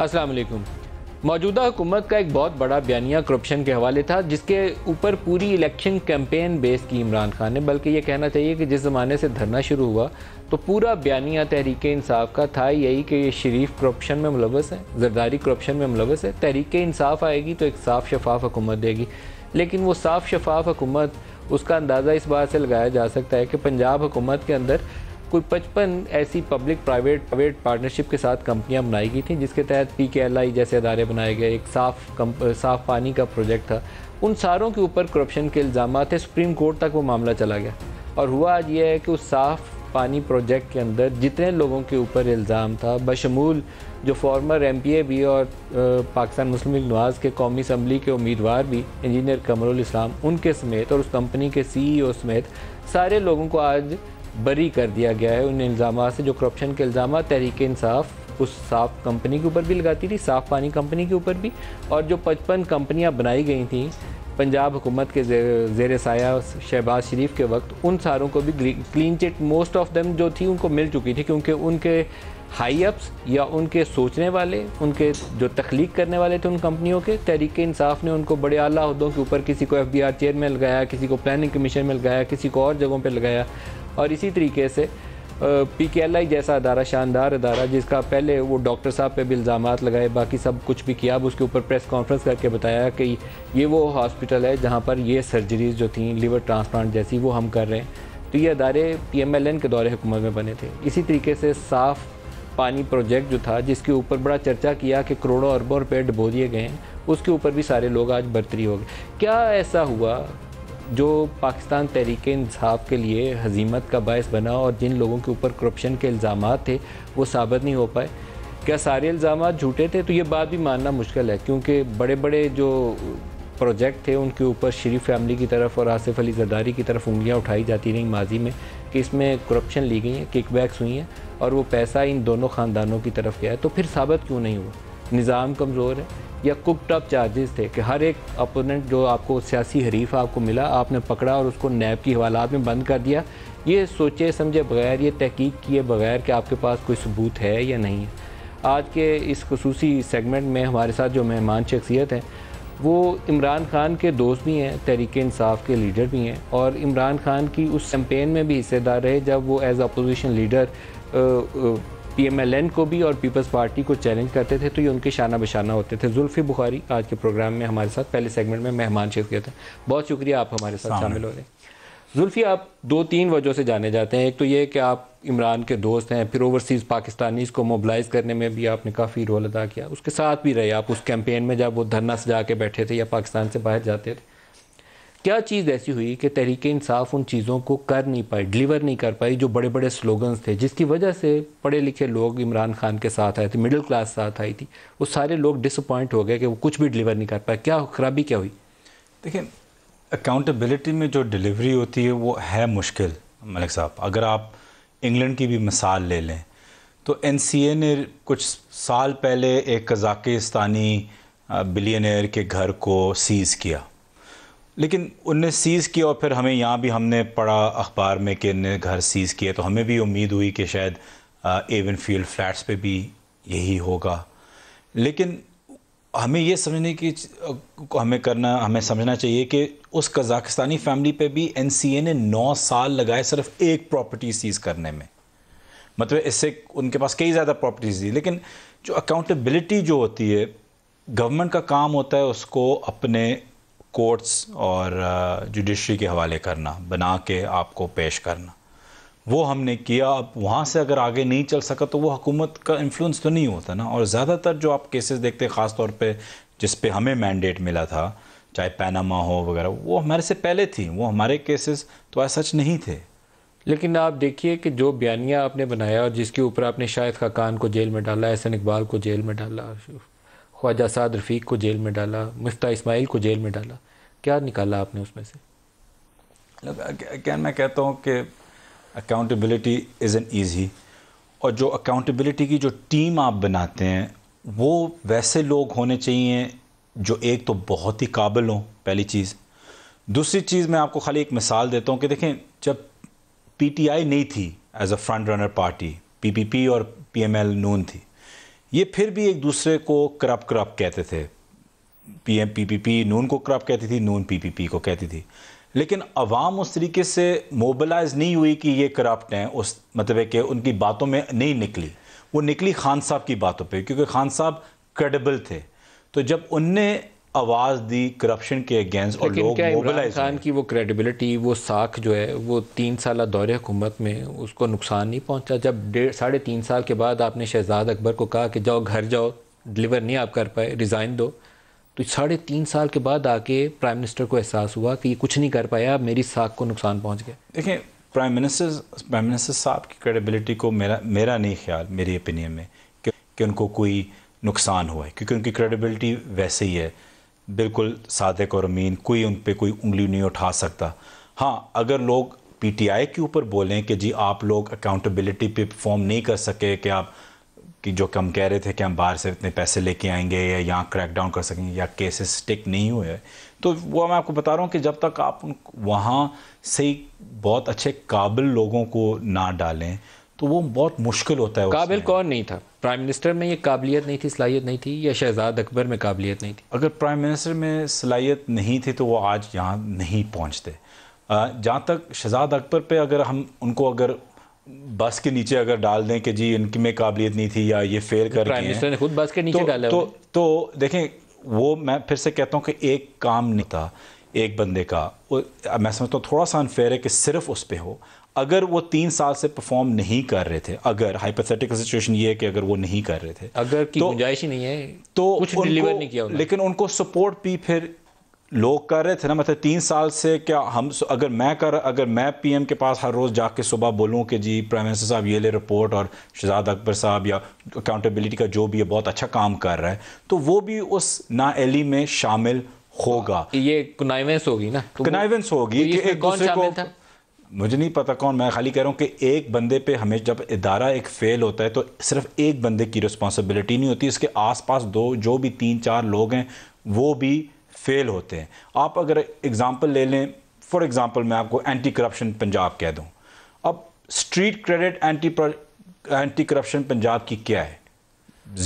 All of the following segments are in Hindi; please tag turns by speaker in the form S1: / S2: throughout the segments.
S1: असलम मौजूदा हुकूमत का एक बहुत बड़ा बयानिया करप्शन के हवाले था जिसके ऊपर पूरी इलेक्शन कैंपेन बेस की इमरान खान ने बल्कि ये कहना चाहिए कि जिस ज़माने से धरना शुरू हुआ तो पूरा बयानिया तहरीक इंसाफ का था यही कि ये शरीफ करप्शन में मुलवस है जरदारी करप्शन में मुलवस है तहरीक इंसाफ आएगी तो एक साफ़ शफाफ हुकूमत देगी लेकिन वो साफ़ शफाफ हुकूमत उसका अंदाज़ा इस बात से लगाया जा सकता है कि पंजाब हुकूमत के अंदर कोई पचपन ऐसी पब्लिक प्राइवेट प्राइवेट पार्टनरशिप के साथ कंपनियां बनाई गई थी जिसके तहत पी के एल आई जैसे अदारे बनाए गए एक साफ साफ पानी का प्रोजेक्ट था उन सारों के ऊपर करप्शन के इल्ज़ाम थे सुप्रीम कोर्ट तक वो मामला चला गया और हुआ आज यह है कि उस साफ पानी प्रोजेक्ट के अंदर जितने लोगों के ऊपर इल्ज़ाम था बशमूल जो फॉर्मर एम पी ए भी और पाकिस्तान मुस्लिम लीग नवाज़ के कौमी असम्बली के उम्मीदवार भी इंजीनियर कमरुल इस्लाम उनके समेत और उस कंपनी के सी ई ओ समेत सारे लोगों को आज बरी कर दिया गया है उन इल्ज़ाम से जो करप्शन के इल्ज़ाम तहरीक इंसाफ उस साफ कंपनी के ऊपर भी लगाती थी साफ़ पानी कंपनी के ऊपर भी और जो पचपन कंपनियाँ बनाई गई थी पंजाब हुकूमत के जेर साया शहबाज शरीफ के वक्त उन सारों को भी clean chit most of them जो थी उनको मिल चुकी थी क्योंकि उनके हाई अप्स या उनके सोचने वाले उनके जो तख्लीक करने वाले थे उन कंपनियों के तहरीक इंसाफ ने उनको बड़े अलादों के ऊपर किसी को एफ बी आर चेयर में लगाया किसी को प्लानिंग कमीशन में लगाया किसी को और जगहों पर लगाया और इसी तरीके से पी के एल आई जैसा अदारा शानदार अदारा जिसका पहले वो डॉक्टर साहब पे भी इल्ज़ाम लगाए बाकी सब कुछ भी किया अब उसके ऊपर प्रेस कॉन्फ्रेंस करके बताया कि ये वो हॉस्पिटल है जहाँ पर ये सर्जरीज जो थी लिवर ट्रांसप्लांट जैसी वो हम कर रहे हैं तो ये अदारे पी एम एल एन के दौरे हुकूमत में बने थे इसी तरीके से साफ़ पानी प्रोजेक्ट जो था जिसके ऊपर बड़ा चर्चा किया कि करोड़ों अरबों रुपये डबो दिए गए उसके ऊपर भी सारे लोग आज बर्तरी हो गए क्या ऐसा हुआ जो पाकिस्तान तहरीक इंसाफ के लिए हजीमत का बायस बना और जिन लोगों के ऊपर करप्शन के इल्ज़ाम थे वो साबित नहीं हो पाए क्या सारे इल्ज़ाम झूठे थे तो ये बात भी मानना मुश्किल है क्योंकि बड़े बड़े जो प्रोजेक्ट थे उनके ऊपर शरीफ फैमिली की तरफ और आसिफ अली जरदारी की तरफ उंगलियाँ उठाई जाती रहीं माजी में कि इसमें करप्शन ली गई है किकबैक्स हुई हैं और वो पैसा इन दोनों ख़ानदानों की तरफ गया है तो फिर साबित क्यों नहीं हुआ निज़ाम कमज़ोर है या कुकड अप चार्जेस थे कि हर एक अपोनेंट जो आपको सियासी हरीफ आपको मिला आपने पकड़ा और उसको नैब की हवालात में बंद कर दिया ये सोचे समझे बगैर ये तहकीक किए बगैर कि आपके पास कोई सबूत है या नहीं है आज के इस खसूसी सेगमेंट में हमारे साथ जो मेहमान शख्सियत हैं वो इमरान खान के दोस्त भी हैं तहरीक इंसाफ के लीडर भी हैं और इमरान खान की उस कैंपेन में भी हिस्सेदार रहे जब वो एज़ अपोजिशन लीडर पीएमएलएन को भी और पीपल्स पार्टी को चैलेंज करते थे तो ये उनके शाना बशाना होते थे जुल्फी बुखारी आज के प्रोग्राम में हमारे साथ पहले सेगमेंट में मेहमान किए थे बहुत शुक्रिया आप हमारे साथ शामिल हो रहे हैं जुल्फी आप दो तीन वजहों से जाने जाते हैं एक तो ये कि आप इमरान के दोस्त हैं फिर ओवरसीज़ पाकिस्तानीज़ को मोबलाइज करने में भी आपने काफ़ी रोल अदा किया उसके साथ भी रहे आप उस कैंपेन में जब वो धरना सजा के बैठे थे या पाकिस्तान से बाहर जाते थे क्या चीज़ ऐसी हुई कि तहरीक इंसाफ उन चीज़ों को कर नहीं पाई डिलीवर नहीं कर पाई जो बड़े बड़े स्लोगन्स थे जिसकी वजह से पढ़े लिखे लोग इमरान खान के साथ आए थे मिडिल क्लास साथ आई थी वो सारे लोग डिसअपॉइंट हो गए कि वो कुछ भी डिलीवर नहीं कर पाए
S2: क्या खराबी क्या हुई देखिए अकाउंटेबिलिटी में जो डिलीवरी होती है वो है मुश्किल मलिक साहब अगर आप इंग्लैंड की भी मिसाल ले लें तो एन ने कुछ साल पहले एक कजाकिस्तानी बिलियनर के घर को सीज़ किया लेकिन उनने सीज़ किया और फिर हमें यहाँ भी हमने पढ़ा अखबार में कि इनने घर सीज़ किए तो हमें भी उम्मीद हुई कि शायद एवन फील्ड फ्लैट्स पे भी यही होगा लेकिन हमें यह समझने की हमें करना हमें समझना चाहिए कि उस कज़ाकिस्तानी फैमिली पे भी एन सी ए ने नौ साल लगाए सिर्फ एक प्रॉपर्टी सीज़ करने में मतलब इससे उनके पास कई ज़्यादा प्रॉपर्टीज़ थी लेकिन जो अकाउंटेबिलिटी जो होती है गवर्नमेंट का काम होता है उसको अपने कोर्ट्स और जुडिशरी uh, के हवाले करना बना के आपको पेश करना वो हमने किया अब वहाँ से अगर आगे नहीं चल सका तो वो हुकूमत का इन्फ्लुएंस तो नहीं होता ना और ज़्यादातर जो आप केसेस देखते हैं ख़ास तौर पे जिस पे हमें मैंडेट मिला था चाहे पैनामा हो वगैरह वो हमारे से पहले थी वो हमारे केसेस तो आज सच नहीं थे लेकिन आप देखिए कि जो बयानिया आपने बनाया और जिसके ऊपर आपने शाहिद खाकान
S1: को जेल में डाला एहसन इकबाल को जेल में डाला ख्वाजा साद रफ़ीक को जेल में डाला मुफ्ता इस्माइल को जेल में डाला क्या निकाला आपने उसमें से
S2: क्या मैं कहता हूँ कि अकाउंटेबिलिटी इज़ एन ईजी और जो अकाउंटेबिलिटी की जो टीम आप बनाते हैं वो वैसे लोग होने चाहिए जो एक तो बहुत ही काबिल हों पहली चीज़ दूसरी चीज़ मैं आपको खाली एक मिसाल देता हूँ कि देखें जब पीटीआई नहीं थी as a front runner party PPP और पीएमएल नून थी ये फिर भी एक दूसरे को करप करप कहते थे पीएम पीपीपी नून को करप कहती थी नून पीपीपी को कहती थी लेकिन अवाम उस तरीके से मोबलाइज नहीं हुई कि ये करप्ट हैं उस मतलब है कि उनकी बातों में नहीं निकली वो निकली खान साहब की बातों पे क्योंकि खान साहब क्रेडिबल थे तो जब उनने आवाज दी करप्शन के अगेंस्ट और लोग मोबिलाइज खान की वो क्रेडिबिलिटी वो साख जो है वो
S1: तीन साल दौरे हुकूमत में उसको नुकसान नहीं पहुंचा जब डेढ़ साढ़े तीन साल के बाद आपने शहजाद अकबर को कहा कि जाओ घर जाओ डिलीवर नहीं आप कर पाए रिज़ाइन दो तो साढ़े तीन साल के बाद आके प्राइम मिनिस्टर को एहसास हुआ कि ये कुछ नहीं कर पाया मेरी साख को नुकसान पहुँच गया
S2: देखें प्राइम मिनिस्टर प्राइम मिनिस्टर साहब की क्रेडिबिलिटी को मेरा मेरा नहीं ख्याल मेरी ओपिनियन में कि उनको कोई नुकसान हुआ है क्योंकि उनकी क्रेडिबिलिटी वैसे ही है बिल्कुल सादक और अमीन कोई उन पर कोई उंगली नहीं उठा सकता हाँ अगर लोग पीटीआई के ऊपर बोलें कि जी आप लोग अकाउंटेबिलिटी पे परफॉर्म नहीं कर सके कि आप कि जो कम कह रहे थे कि हम बाहर से इतने पैसे लेके आएंगे या यहाँ क्रैक डाउन कर सकेंगे या केसेस टिक नहीं हुए तो वो मैं आपको बता रहा हूँ कि जब तक आप वहाँ से बहुत अच्छे काबिल लोगों को ना डालें तो वो बहुत मुश्किल होता है
S1: काबिल कौन नहीं था
S2: प्राइम मिनिस्टर में ये काबिलियत नहीं थी सलाहियत नहीं थी या शहजाद अकबर में काबिलियत नहीं थी अगर प्राइम मिनिस्टर में सलाहियत नहीं थी तो वो आज यहाँ नहीं पहुँचते जहाँ तक शहजाद अकबर पे अगर हम उनको अगर बस के नीचे अगर डाल दें कि जी इनकी में काबिलियत नहीं थी या ये फेल तो कर प्राइम मिनिस्टर ने खुद बस के नीचे तो, डाला तो, तो देखें वो मैं फिर से कहता हूँ कि एक काम नहीं था एक बंदे का मैं समझता हूँ थोड़ा सा अनफेयर है कि सिर्फ उस पर हो अगर वो तीन साल से परफॉर्म नहीं कर रहे थे अगर हाइपोथेटिकल सिचुएशन ये है कि अगर वो नहीं कर रहे थे अगर की तो, गुंजाइश ही नहीं है तो कुछ डिलीवर नहीं किया लेकिन उनको सपोर्ट भी फिर लोग कर रहे थे ना मतलब तीन साल से क्या हम अगर मैं कर अगर मैं पीएम के पास हर रोज़ जाके सुबह बोलूँ कि जी प्राइम मिनिस्टर साहब ये ले रिपोर्ट और शहजाद अकबर साहब या अकाउंटेबिलिटी का जो भी है बहुत अच्छा काम कर रहा है तो वो भी उस नाएली में शामिल होगा ये कनाइवेंस होगी ना तो कनाइवेंस होगी कि एक दूसरे को मुझे नहीं पता कौन मैं खाली कह रहा हूँ कि एक बंदे पे हमें जब इदारा एक फेल होता है तो सिर्फ एक बंदे की रिस्पॉन्सिबिलिटी नहीं होती इसके आसपास दो जो भी तीन चार लोग हैं वो भी फेल होते हैं आप अगर एग्ज़ाम्पल ले लें फॉर एग्ज़ाम्पल मैं आपको एंटी करप्शन पंजाब कह दूँ अब street credit anti anti corruption Punjab की क्या है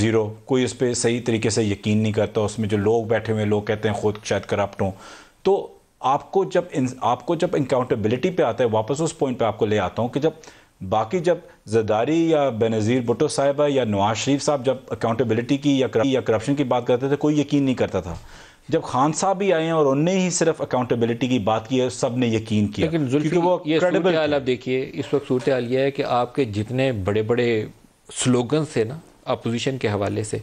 S2: ज़ीरो कोई उस पर सही तरीके से यकीन नहीं करता उसमें जो लोग बैठे हुए लोग कहते हैं खुद शायद करप्ट हों तो आपको जब आपको जब इंकाउंटेबिलिटी पे आता है वापस उस पॉइंट पे आपको ले आता हूँ कि जब बाकी जब जदारी या बेनज़ीर भुटो साहिबा या नवाज शरीफ साहब जब अकाउंटेबिलिटी की या या करप्शन की बात करते थे कोई यकीन नहीं करता था जब खान साहब भी आए हैं और उनने ही सिर्फ अकाउंटेबिलिटी की बात की है सब ने यकीन किया लेकिन क्योंकि वो
S1: क्रेडिबल आप देखिए इस वक्त सूरत हाल यह है कि आपके जितने बड़े बड़े स्लोगन थे ना अपोजिशन के हवाले से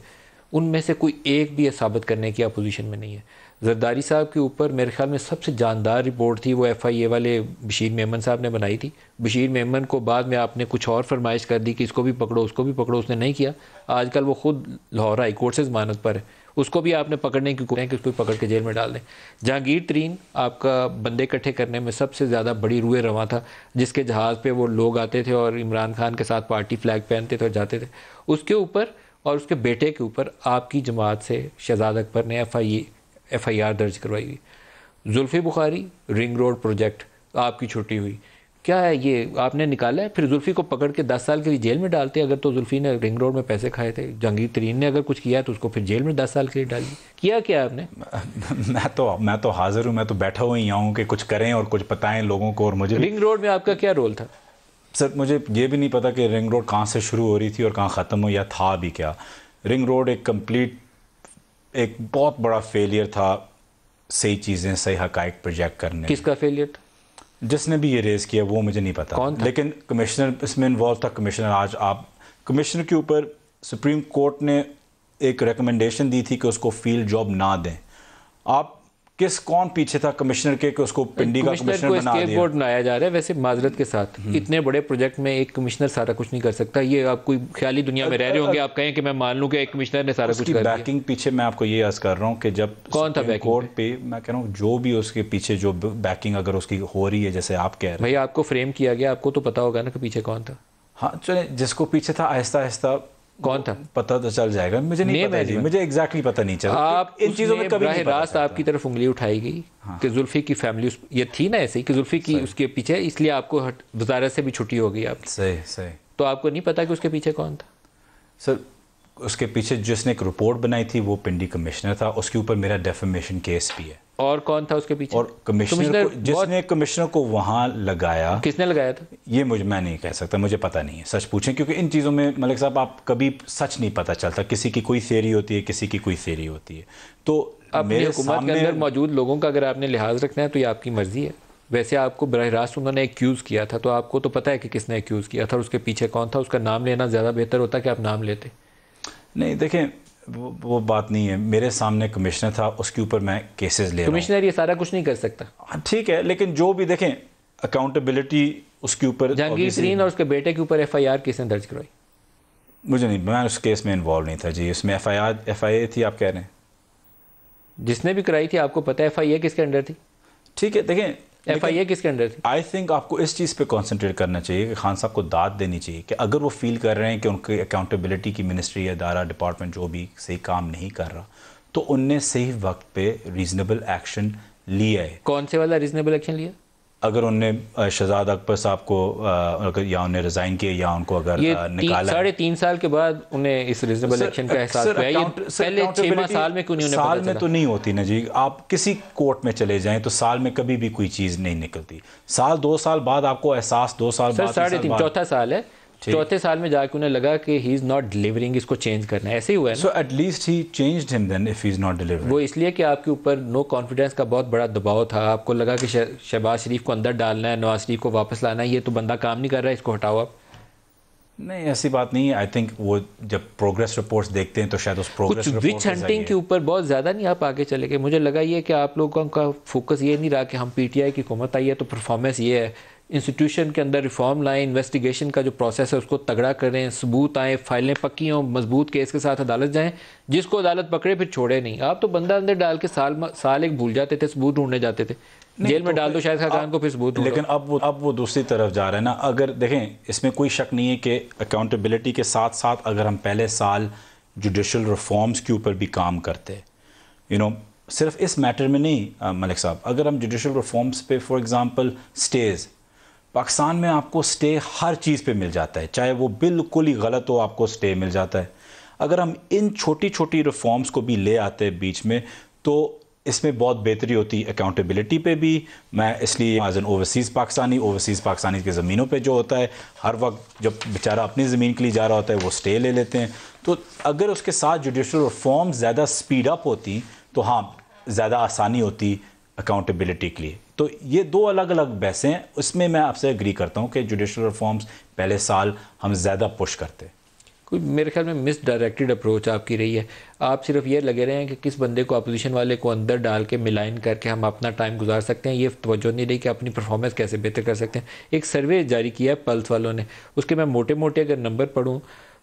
S1: उनमें से कोई एक भी यह साबित करने की अपोजिशन में नहीं है जरदारी साहब के ऊपर मेरे ख्याल में सबसे जानदार रिपोर्ट थी वो एफ़ आई ए वाले बशीर मेमन साहब ने बनाई थी बशीर मेमन को बाद में आपने कुछ और फरमाइश कर दी कि इसको भी पकड़ो उसको भी पकड़ो उसने नहीं किया आजकल वो खुद लाहौर हाई कोर्ट से जमानत पर है उसको भी आपने पकड़ने की कोशिश कि उसको पकड़ के जेल में डाल दें जहांगीर तरीन आपका बंदे इकट्ठे करने में सबसे ज़्यादा बड़ी रुए रवा था जिसके जहाज़ पर वो लोग आते थे और इमरान खान के साथ पार्टी फ्लैग पहनते थे और जाते थे उसके ऊपर और उसके बेटे के ऊपर आपकी जमात से शहजाद अकबर ने एफ आई एफआईआर दर्ज करवाई हुई Zulfi Bukhari ring road project आपकी छुट्टी हुई क्या है ये आपने निकाला है फिर जुल्फ़ी को पकड़ के दस साल के लिए जेल में डालते अगर तो जुल्फ़ी ने रिंग रोड में पैसे खाए थे जंगीर तरीन ने अगर कुछ किया तो उसको फिर जेल में दस साल के लिए डाल दिया किया क्या आपने
S2: मैं तो मैं तो हाजिर हूँ मैं तो बैठा हुआ ही हूँ कि कुछ करें और कुछ बताएं लोगों को और मुझे रिंग
S1: रोड में आपका क्या रोल था
S2: सर मुझे ये भी नहीं पता कि रिंग रोड कहाँ से शुरू हो रही थी और कहाँ ख़त्म हो या था भी क्या रिंग रोड एक कंप्लीट एक बहुत बड़ा फेलियर था सही चीज़ें सही हक प्रोजेक्ट करने किसका फेलियर था जिसने भी ये रेज़ किया वो मुझे नहीं पता कौन था? लेकिन कमिश्नर इसमें इन्वॉल्व था कमिश्नर आज आप कमिश्नर के ऊपर सुप्रीम कोर्ट ने एक रिकमेंडेशन दी थी कि उसको फील्ड जॉब ना दें आप किस कौन पीछे था कमिश्नर के कि उसको पिंडी का कमिश्नर को बना दिया
S1: बनाया जा रहा है वैसे माजरत के साथ हम्म। इतने बड़े प्रोजेक्ट में एक कमिश्नर सारा कुछ नहीं कर सकता ये आप कोई ख्याली दुनिया में रह रहे होंगे आप कहें कि मैं मान लूँ कि एक कमिश्नर ने सारा कुछ कर बैकिंग
S2: पीछे मैं आपको ये याद कर रहा हूँ कि जब कौन था कोर्ट पे मैं कह रहा हूँ जो भी उसके पीछे जो बैकिंग अगर उसकी हो रही है जैसे आप कह रहे हैं
S1: भाई आपको फ्रेम किया गया आपको तो पता होगा ना कि पीछे कौन था
S2: हाँ चले जिसको पीछे था आहिस्ता आहिस्ता कौन था पता तो चल जाएगा मुझे नहीं पता जी मुझे एग्जैक्टली पता नहीं चला आप इन चीज़ों में कभी नहीं रास्त
S1: आपकी तरफ उंगली उठाई गई हाँ। कि जुल्फी की फैमिली उस ये थी ना ऐसे कि जुल्फी की उसके पीछे इसलिए आपको
S2: वजारत से भी छुट्टी हो गई आप सही सही
S1: तो आपको नहीं पता कि उसके पीछे कौन था
S2: सर उसके पीछे जिसने एक रिपोर्ट बनाई थी वो पिंडी कमिश्नर था उसके ऊपर मेरा डेफेमेशन केस भी है
S1: और कौन था उसके पीछे और कमिश्नर जिसने
S2: कमिश्नर को वहां लगाया किसने लगाया था ये मुझे मैं नहीं कह सकता मुझे पता नहीं है सच पूछें क्योंकि इन चीज़ों में मलिक साहब आप कभी सच नहीं पता चलता किसी की कोई थेरी होती है किसी की कोई थेरी होती है तो अपनी के अंदर
S1: मौजूद लोगों का अगर आपने लिहाज रखना है तो ये आपकी मर्जी है वैसे आपको बरह रास्त उन्होंने एक्यूज़ किया था तो आपको तो पता है कि किसने एक्यूज़ किया था और उसके पीछे कौन था उसका नाम लेना ज़्यादा बेहतर होता कि आप नाम लेते
S2: नहीं देखें वो, वो बात नहीं है मेरे सामने कमिश्नर था उसके ऊपर मैं केसेस ले कमिश्नर ये सारा कुछ नहीं कर सकता हाँ, ठीक है लेकिन जो भी देखें अकाउंटेबिलिटी
S1: उसके ऊपर जहांगीर और उसके बेटे के ऊपर एफ आई आर किसने दर्ज करवाई
S2: मुझे नहीं मैं उस केस में इन्वॉल्व नहीं था जी उसमें F I R F I A थी आप कह रहे हैं जिसने भी कराई
S1: थी आपको पता है एफ आई ए किसके अंडर थी ठीक है देखें एफ आई ए किसके अंडर
S2: थी आई थिंक आपको इस चीज़ पे कॉन्सेंट्रेट करना चाहिए कि खान साहब को दाद देनी चाहिए कि अगर वो फील कर रहे हैं कि उनकी अकाउंटेबिलिटी की मिनिस्ट्री अदारा डिपार्टमेंट जो भी सही काम नहीं कर रहा तो उनने सही वक्त पे रीजनेबल एक्शन लिया है कौन से वाला रीजनेबल एक्शन लिया अगर उनने शहजाद अकबर साहब को अगर या उन्हें रिजाइन किया या उनको अगर निकाला साढ़े
S1: तीन साल के बाद उन्हें इस रिजनेबल एक्शन का एहसास हुआ है पहले छह साल में क्यों नहीं साल में तो
S2: नहीं होती ना जी आप किसी कोर्ट में चले जाएं तो साल में कभी भी कोई चीज़ नहीं निकलती साल दो साल बाद आपको एहसास दो साल बाद साढ़े तीन चौथा साल है चौथे साल में जाके उन्हें लगा कि ही इज़ नॉट डिलीवरिंग
S1: इसको चेंज करना ऐसे ही हुआ है so at least he changed him then if he is not delivering वो इसलिए कि आपके ऊपर नो कॉन्फिडेंस का बहुत बड़ा दबाव था आपको लगा कि शहबाज शरीफ को अंदर डालना है नवाज शरीफ को वापस लाना है ये तो बंदा काम नहीं कर रहा है इसको हटाओ आप
S2: नहीं ऐसी बात नहीं आई थिंक वो जब प्रोग्रेस रिपोर्ट्स देखते हैं तो शायद उस प्रोग्रेस कुछ विच हंटिंग
S1: के ऊपर बहुत ज़्यादा नहीं आप आगे चले गए मुझे लगा ये कि आप लोगों का फोकस ये नहीं रहा कि हम पीटीआई की हुकूमत आई है तो परफॉर्मेंस ये है इंस्टीट्यूशन के अंदर रिफॉर्म लाएं इन्वेस्टिगेशन का जो प्रोसेस है उसको तगड़ा करें सबूत आए फाइलें पक्की हों मजबूत केस के साथ अदालत जाएं जिसको अदालत पकड़े फिर छोड़े नहीं आप तो बंदा अंदर डाल के साल साल
S2: एक भूल जाते थे सबूत ढूंढने जाते थे जेल में तो डाल दो शायद खान को फिर सबूत लेकिन अब वो अब वो दूसरी तरफ जा रहा है ना अगर देखें इसमें कोई शक नहीं है कि अकाउंटेबिलिटी के साथ साथ अगर हम पहले साल जुडिशल रिफॉर्म्स के ऊपर भी काम करते यू नो सिर्फ इस मैटर में नहीं मलिक साहब अगर हम जुडिशल रिफॉर्म्स पे फॉर एग्जांपल स्टेज पाकिस्तान में आपको स्टे हर चीज़ पे मिल जाता है चाहे वो बिल्कुल ही गलत हो आपको स्टे मिल जाता है अगर हम इन छोटी छोटी रिफॉर्म्स को भी ले आते हैं बीच में तो इसमें बहुत बेहतरी होती है अकाउंटेबिलिटी पे भी मैं इसलिए as an overseas Pakistani overseas Pakistani की ज़मीनों पे जो होता है हर वक्त जब बेचारा अपनी ज़मीन के लिए जा रहा होता है वो स्टे ले लेते हैं तो अगर उसके साथ जुडिशल रिफॉर्म ज़्यादा स्पीड अप होती तो हाँ ज़्यादा आसानी होती अकाउंटेबिलिटी के लिए तो ये दो अलग अलग बहसें हैं उसमें मैं आपसे एग्री करता हूँ कि जुडिशल रिफॉर्म्स पहले साल हम ज़्यादा पुश करते
S1: कोई मेरे ख्याल में मिसडायरेक्टेड अप्रोच आपकी रही है आप सिर्फ ये लगे रहे हैं कि किस बंदे को अपोजिशन वाले को अंदर डाल के मिलाइन करके हम अपना टाइम गुजार सकते हैं ये तोज्जो नहीं रही कि अपनी परफॉर्मेंस कैसे बेहतर कर सकते हैं एक सर्वे जारी किया है पल्स वालों ने उसके मैं मोटे मोटे अगर नंबर पढ़ूँ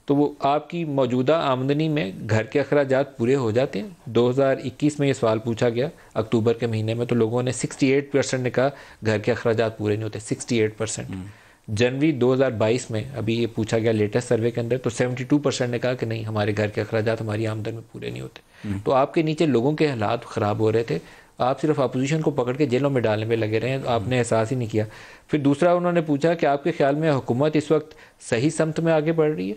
S1: तो वो आपकी मौजूदा आमदनी में घर के अखराज पूरे हो जाते हैं 2021 में ये सवाल पूछा गया अक्टूबर के महीने में तो लोगों ने 68 परसेंट ने कहा घर के अखराज पूरे नहीं होते 68 परसेंट हम्म। जनवरी 2022 में अभी ये पूछा गया लेटेस्ट सर्वे के अंदर तो 72 परसेंट ने कहा कि नहीं हमारे घर के अखराज हमारी आमदन में पूरे नहीं होते हम्म। तो आपके नीचे लोगों के हालात ख़राब हो रहे थे आप सिर्फ अपोजिशन को पकड़ के जेलों में डालने में लगे रहे हैं तो आपने हम्म। एहसास ही नहीं किया फिर दूसरा उन्होंने पूछा कि आपके ख्याल में हुकूमत इस वक्त सही समत में आगे बढ़ रही है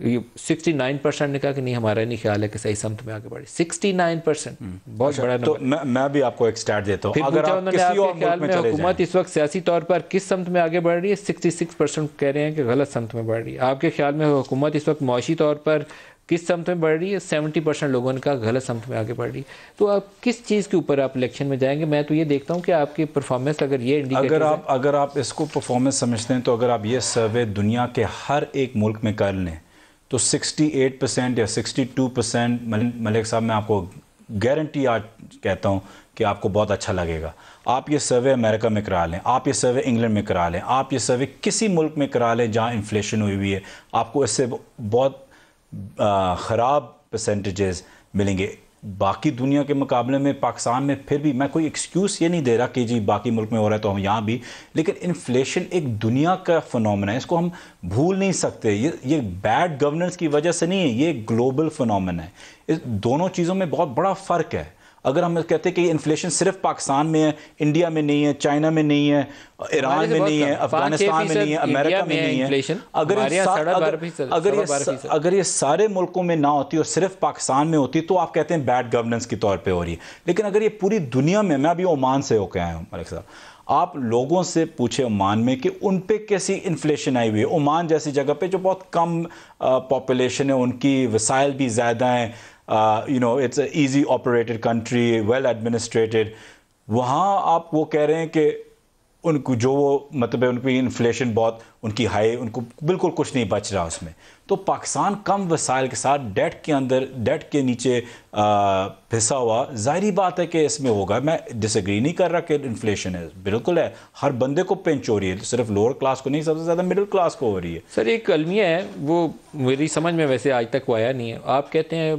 S1: सिक्सटी नाइन परसेंट ने कहा कि नहीं हमारा नहीं ख्याल है कि सही समत में आगे बढ़े सिक्सटी नाइन परसेंट बहुत अच्छा, बड़ा तो
S2: मैं, मैं भी आपको एक स्टैट देता हूँ अगर आप किसी और ख्याल में हुकूमत
S1: इस वक्त सियासी तौर पर किस समत में आगे बढ़ रही है सिक्सटी सिक्स परसेंट कह रहे हैं कि गलत समत में बढ़ रही है आपके ख्याल में हुकूमत इस वक्त मुआशी तौर पर किस समत में बढ़ रही है सेवेंटी परसेंट लोगों ने कहा गलत समत में आगे बढ़ रही है तो आप किस चीज़ के ऊपर आप इलेक्शन में जाएंगे मैं तो ये देखता हूँ कि आपकी परफॉर्मेंस अगर ये अगर आप
S2: अगर आप इसको परफॉर्मेंस समझते हैं तो अगर आप ये सर्वे दुनिया के हर एक मुल्क में कर लें तो 68 परसेंट या 62 परसेंट मलिक साहब मैं आपको गारंटी आज कहता हूँ कि आपको बहुत अच्छा लगेगा आप ये सर्वे अमेरिका में करा लें आप ये सर्वे इंग्लैंड में करा लें आप ये सर्वे किसी मुल्क में करा लें जहाँ इन्फ्लेशन हुई हुई है आपको इससे बहुत ख़राब परसेंटेजेस मिलेंगे बाकी दुनिया के मुकाबले में पाकिस्तान में फिर भी मैं कोई एक्सक्यूज़ ये नहीं दे रहा कि जी बाकी मुल्क में हो रहा है तो हम यहाँ भी लेकिन इन्फ्लेशन एक दुनिया का फिनमिना है इसको हम भूल नहीं सकते ये ये बैड गवर्नेंस की वजह से नहीं है ये ग्लोबल फिनमिना है इस दोनों चीज़ों में बहुत बड़ा फ़र्क है अगर हम कहते हैं कि इन्फ्लेशन सिर्फ पाकिस्तान में है इंडिया में नहीं है चाइना में नहीं है ईरान में नहीं है अफगानिस्तान में नहीं है अमेरिका में नहीं है अगर अगर अगर ये सारे मुल्कों में ना होती और सिर्फ पाकिस्तान में होती तो आप कहते हैं बैड गवर्नेंस के तौर पर हो रही है लेकिन अगर ये पूरी दुनिया में मैं अभी ओमान से होकर आया हूँ मलिक साहब आप लोगों से पूछे ओमान में कि उन पर कैसी इन्फ्लेशन आई हुई है ओमान जैसी जगह पे जो बहुत कम पॉपुलेशन है उनकी वसाइल भी ज़्यादा हैं uh, you know it's an easy operated country well administrated वहाँ आप वो कह रहे हैं कि उनको जो वो मतलब उनकी इन्फ्लेशन बहुत उनकी हाई उनको बिल्कुल कुछ नहीं बच रहा उसमें तो पाकिस्तान कम वसाइल के साथ डेट के अंदर डेट के नीचे फंसा uh, हुआ जाहरी बात है कि इसमें होगा मैं डिसग्री नहीं कर रहा कि इन्फ्लेशन है बिल्कुल है हर बंदे को पेंच हो रही है तो सिर्फ लोअर क्लास को नहीं सबसे ज़्यादा मिडिल क्लास को हो रही है
S1: सर एक अलमिया है वो मेरी समझ में वैसे आज तक वो आया नहीं है आप कहते हैं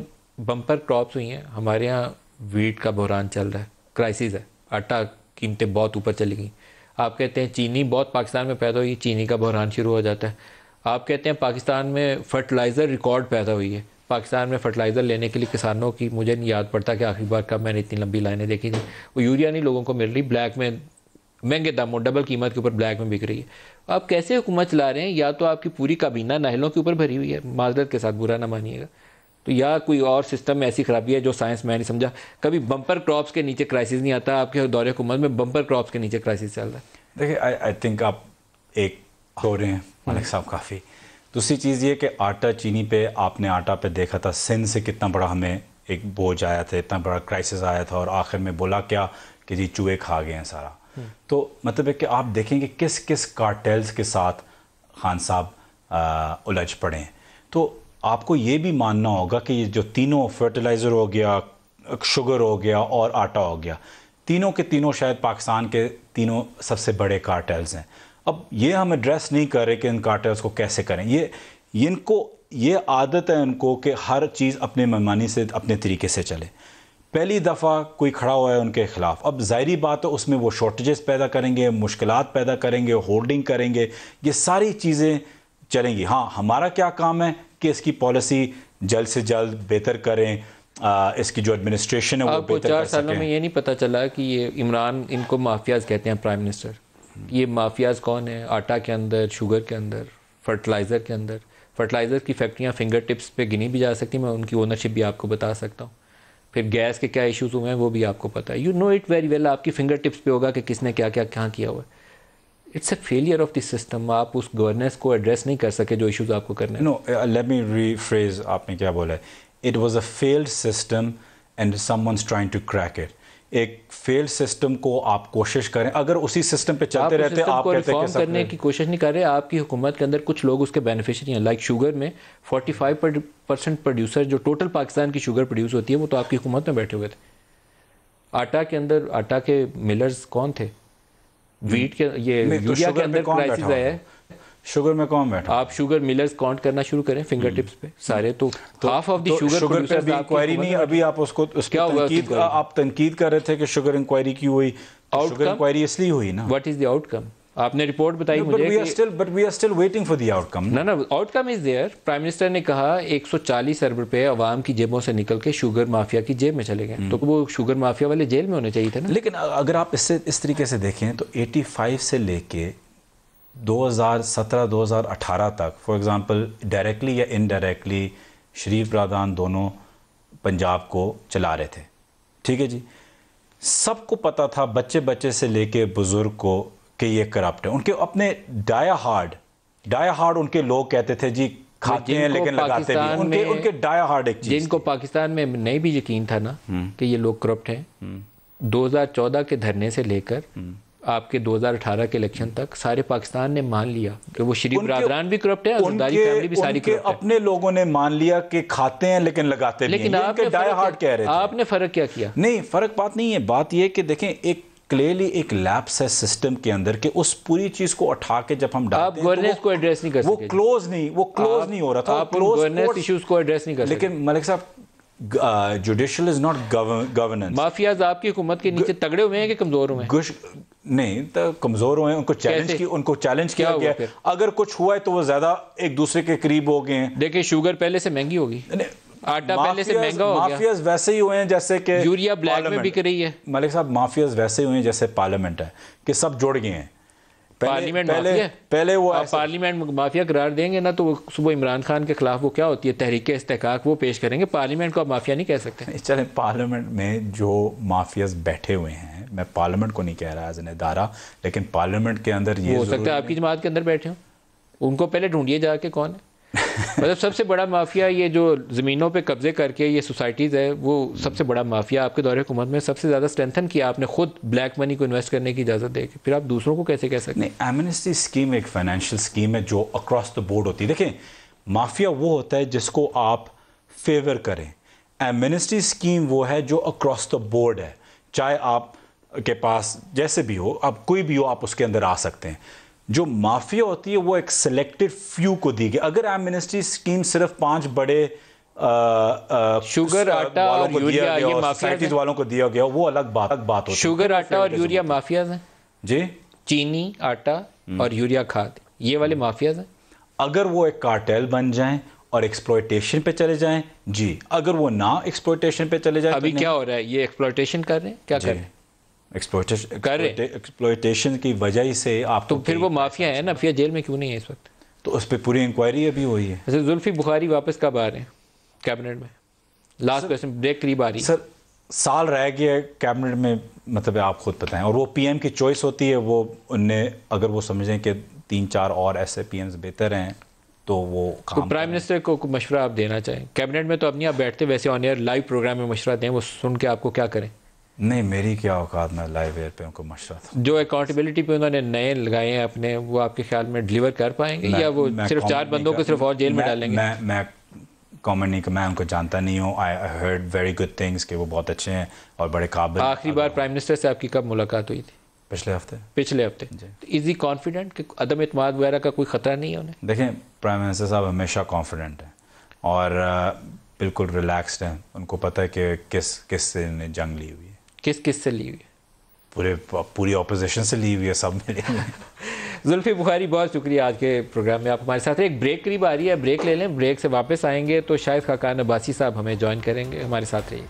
S1: बम्पर क्रॉप्स हुई हैं हमारे यहाँ वीट का बहरान चल रहा है क्राइसिस है आटा कीमतें बहुत ऊपर चली गई आप कहते हैं चीनी बहुत पाकिस्तान में पैदा हुई चीनी का बहरान शुरू हो जाता है आप कहते हैं पाकिस्तान में फर्टिलाइज़र रिकॉर्ड पैदा हुई है पाकिस्तान में फर्टिलाइज़र लेने के लिए किसानों की मुझे नहीं याद पड़ता कि आखिरी बार कब मैंने इतनी लंबी लाइनें देखी थी वो यूरिया नहीं लोगों को मिल रही ब्लैक में महंगे दामों डबल कीमत के ऊपर ब्लैक में बिक रही है आप कैसे हुकूमत चला रहे हैं या तो आपकी पूरी काबीना नहलों के ऊपर भरी हुई है माजरत के साथ बुरा ना मानिएगा तो या कोई और सिस्टम में ऐसी खराबी है जो साइंस में नहीं समझा कभी बम्पर क्रॉप्स के नीचे क्राइसिस नहीं आता आपके दौरे मत में बम्पर क्रॉप्स के नीचे क्राइसिस चल रहा है
S2: देखिए आई थिंक आप एक हो रहे हैं मलिक हम्म। साहब काफ़ी दूसरी चीज़ ये कि आटा चीनी पे आपने आटा पे देखा था सिंध से कितना बड़ा हमें एक बोझ आया था इतना बड़ा क्राइसिस आया था और आखिर में बोला क्या कि जी चूहे खा गए हैं सारा हम्म। तो मतलब है कि आप देखेंगे किस किस कार्टेल्स के साथ खान साहब उलझ पड़े हैं तो आपको ये भी मानना होगा कि ये जो तीनों फर्टिलाइज़र हो गया शुगर हो गया और आटा हो गया तीनों के तीनों शायद पाकिस्तान के तीनों सबसे बड़े कार्टेल्स हैं अब ये हम एड्रेस नहीं कर रहे कि इन कार्टेल्स को कैसे करें ये इनको ये आदत है उनको कि हर चीज़ अपने मनमानी से अपने तरीके से चले पहली दफ़ा कोई खड़ा हुआ है उनके ख़िलाफ़ अब ज़ाहरी बात है उसमें वो शॉर्टेजेस पैदा करेंगे मुश्किल पैदा करेंगे होल्डिंग करेंगे ये सारी चीज़ें चलेंगी हाँ हमारा क्या काम है कि इसकी पॉलिसी जल्द से जल्द बेहतर करें आ, इसकी जो एडमिनिस्ट्रेशन है वो बेहतर चार सालों में
S1: ये नहीं पता चला कि ये इमरान इनको माफियाज कहते हैं प्राइम मिनिस्टर ये माफियाज कौन है आटा के अंदर शुगर के अंदर फर्टिलाइज़र के अंदर फर्टिलाइज़र की फैक्ट्रियाँ फिंगर टिप्स पर गिनी भी जा सकती मैं उनकी ओनरशिप भी आपको बता सकता हूँ फिर गैस के क्या इश्यूज़ हुए हैं वो भी आपको पता है you know it very well आपकी फिंगर टिप्स पे होगा कि किसने क्या क्या कहाँ किया हुआ है it's a failure of the system आप उस गवर्नेंस को
S2: एड्रेस नहीं कर सके जो इश्यूज आपको करने नो लेट मी रीफ्रेज आपने क्या बोला है it was a failed system and some trying to crack it एक फेल सिस्टम को आप कोशिश करें अगर उसी सिस्टम पे चलते आप रहते आप कहते हैं करने की
S1: कोशिश नहीं कर रहे आपकी हुकूमत के अंदर कुछ लोग उसके बेनिफिशियरी हैं लाइक शुगर में 45 परसेंट प्रोड्यूसर जो टोटल पाकिस्तान की शुगर प्रोड्यूस होती है वो तो आपकी हुकूमत में बैठे हुए थे आटा के अंदर आटा के मिलर्स कौन थे वीट के ये यूरिया तो के अंदर क्राइसिस है शुगर में कौन बैठा आप शुगर मिलर्स काउंट करना शुरू करें फिंगर टिप्स पे hmm. सारे तो half of the sugar sugar पे अभी इंक्वायरी तो नहीं अभी
S2: आप उसको उस क्या तनकीद, आप तनकीद कर रहे थे कि शुगर इंक्वायरी की हुई आउटकम तो इंक्वायरी इसलिए हुई ना व्हाट इज द आउटकम आपने रिपोर्ट बताई no, मुझे but we are still waiting outcome
S1: ना ना outcome is there prime minister ने कहा 140 अरब रुपए अवाम की जेबों से निकल के शुगर माफिया की जेब में चले गए hmm. तो वो शुगर माफिया वाले जेल में होने
S2: चाहिए थे ना लेकिन अगर आप इससे इस तरीके से देखें तो 85 से लेके 2017 2018 तक फॉर एग्जांपल डायरेक्टली या इनडायरेक्टली शरीफ रादान दोनों पंजाब को चला रहे थे ठीक है जी सबको पता था बच्चे बच्चे से लेके बुज़ुर्ग को कि ये करप्ट है उनके अपने डाया हार्ड डाया हार्ड उनके लोग कहते थे जी खाते हैं लेकिन लगाते भी उनके उनके डाया हार्ड एक चीज जिनको
S1: पाकिस्तान में नहीं भी यकीन था ना हम्म। कि ये लोग करप्ट हैं 2014 हम्म। के धरने से लेकर हम्म। आपके 2018 के इलेक्शन तक सारे पाकिस्तान ने मान
S2: लिया कि वो शरीफ बरादरान भी करप्ट है उनके, फैमिली भी सारी करप्ट अपने लोगों ने मान लिया कि खाते हैं लेकिन लगाते लेकिन भी आपने डाई हार्ड कह रहे आपने फर्क क्या किया नहीं फर्क बात नहीं है बात यह कि देखें एक क्लियरली एक लैप्स है सिस्टम के अंदर के उस पूरी चीज को उठा के जब हम डालते आप गवर्नेंस तो को एड्रेस नहीं कर वो क्लोज नहीं वो क्लोज नहीं हो रहा था आप गवर्नेंस इश्यूज को एड्रेस नहीं कर लेकिन मलिक साहब judicial is not governance mafias आपकी हुकूमत के नीचे तगड़े हुए हैं कि कमजोर हुए हैं नहीं तो कमजोर हुए उनको चैलेंज की उनको चैलेंज किया गया अगर कुछ हुआ है तो वो ज्यादा एक दूसरे के करीब हो गए हैं देखिए शुगर पहले से महंगी होगी आटा पहले से महंगा हो माफियाज वैसे ही हुए हैं जैसे कि यूरिया ब्लैक में बिक रही है मलिक साहब माफियाज वैसे हुए हैं जैसे पार्लियामेंट है कि सब जुड़ गए हैं पार्लियामेंट पहले
S1: पहले वो पार्लियामेंट माफिया करार देंगे ना तो सुबह इमरान खान के खिलाफ वो क्या होती है तहरीक इस्तेकाक वो पेश करेंगे पार्लियामेंट को आप माफिया नहीं कह सकते
S2: चले पार्लियामेंट में जो माफियाज बैठे हुए हैं मैं पार्लियामेंट को नहीं कह रहा एज एन इदारा लेकिन पार्लियामेंट के अंदर ये हो सकता है आपकी
S1: जमात के अंदर बैठे हो उनको पहले ढूंढिए जाके कौन है मतलब सबसे बड़ा माफिया ये जो ज़मीनों पे कब्ज़े करके ये सोसाइटीज़ है वो सबसे बड़ा माफिया आपके दौरे हुकूमत में सबसे ज़्यादा स्ट्रेंथन किया आपने खुद ब्लैक मनी को इन्वेस्ट करने की इजाज़त दे फिर आप दूसरों को कैसे कह सकते
S2: हैं एमनेस्टी स्कीम एक फाइनेंशियल स्कीम है जो अक्रॉस द बोर्ड होती है देखें माफिया वो होता है जिसको आप फेवर करें एमनेस्टी स्कीम वो है जो अक्रॉस द बोर्ड है चाहे आप के पास जैसे भी हो आप कोई भी हो आप उसके अंदर आ सकते हैं जो माफिया होती है वो एक सिलेक्टेड फ्यू को दी गई अगर एम मिनिस्ट्री स्कीम सिर्फ पांच बड़े शुगर आटा और यूरिया वालों को दिया गया वो अलग बात अलग बात होती शुगर आटा और यूरिया माफियाज हैं जी चीनी आटा हम्म। और यूरिया खाद ये वाले हम्म। माफियाज हैं अगर वो एक कार्टेल बन जाए और एक्सप्लोइटेशन पे चले जाएं जी अगर वो ना एक्सप्लोइटेशन पे चले जाएं अभी तो
S1: क्या हो रहा है ये एक्सप्लोइटेशन कर रहे हैं क्या कर रहे हैं
S2: एक्सप्लोटेशन की वजह से आप तो
S1: फिर वो माफिया है ना फिर जेल में क्यों नहीं है इस वक्त
S2: तो उस पर पूरी इंक्वायरी अभी हुई है अच्छा जुल्फी बुखारी वापस कब आ रहे हैं कैबिनेट में लास्ट क्वेश्चन ब्रेक करीब आ रही सर साल रह गया कैबिनेट में मतलब आप खुद बताएं और वो पीएम की चॉइस होती है वो उनने अगर वो समझें कि तीन चार और ऐसे पीएम्स बेहतर हैं तो वो तो प्राइम मिनिस्टर को मशवरा आप देना चाहें कैबिनेट
S1: में तो अपनी आप बैठते वैसे ऑन एयर लाइव प्रोग्राम में मशवरा दें वो सुन के आपको क्या करें
S2: नहीं मेरी क्या औकात मैं लाइव एयर पे उनको मशरा था
S1: जो अकाउंटेबिलिटी पे उन्होंने नए लगाए हैं अपने वो आपके ख्याल में डिलीवर कर पाएंगे या वो सिर्फ चार बंदों को सिर्फ और जेल में डालेंगे मैं
S2: मैं कॉमेंट नहीं मैं उनको जानता नहीं हूँ I heard very good things कि वो बहुत अच्छे हैं और बड़े काबिल
S1: आखिरी बार प्राइम मिनिस्टर से आपकी कब मुलाकात हुई थी पिछले हफ्ते पिछले हफ्ते इज ही कॉन्फिडेंट कि अदम अतमाद वगैरह का कोई ख़तरा नहीं है उन्हें
S2: देखें प्राइम मिनिस्टर साहब हमेशा कॉन्फिडेंट हैं और uh, बिल्कुल रिलैक्सड हैं उनको पता है कि किस किस से जंग ली हुई किस किस से ली हुई पूरे पूरी ऑपोजिशन से ली हुई है सब मेरे जुल्फी बुखारी बहुत
S1: शुक्रिया आज के प्रोग्राम में आप हमारे साथ एक ब्रेक करीब आ रही है ब्रेक ले लें ब्रेक से वापस आएंगे तो शायद खाकान अब्बासी साहब हमें ज्वाइन करेंगे हमारे साथ रहिए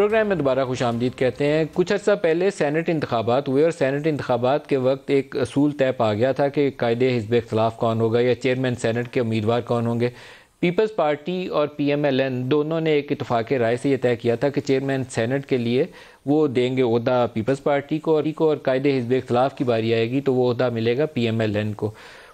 S1: प्रोग्राम में दोबारा खुश आमदीद कहते हैं कुछ अर्सा पहले सैनट इंतबात हुए और सैनट इंतबात के वक्त एक असूल तय पा गया था कि कायदे हिजब इख्तलाफ कौन होगा या चेयरमैन सैनट के उम्मीदवार कौन होंगे पीपल्स पार्टी और पी एम एल एन दोनों ने एक इतफाक़ राय से यह तय किया था कि चेयरमैन सैनट के लिए वो देंगे अहदा पीपल्स पार्टी को और को और कायदे हिजब इख्तलाफ की बारी आएगी तो वो अहदा मिलेगा पी एम एल एन को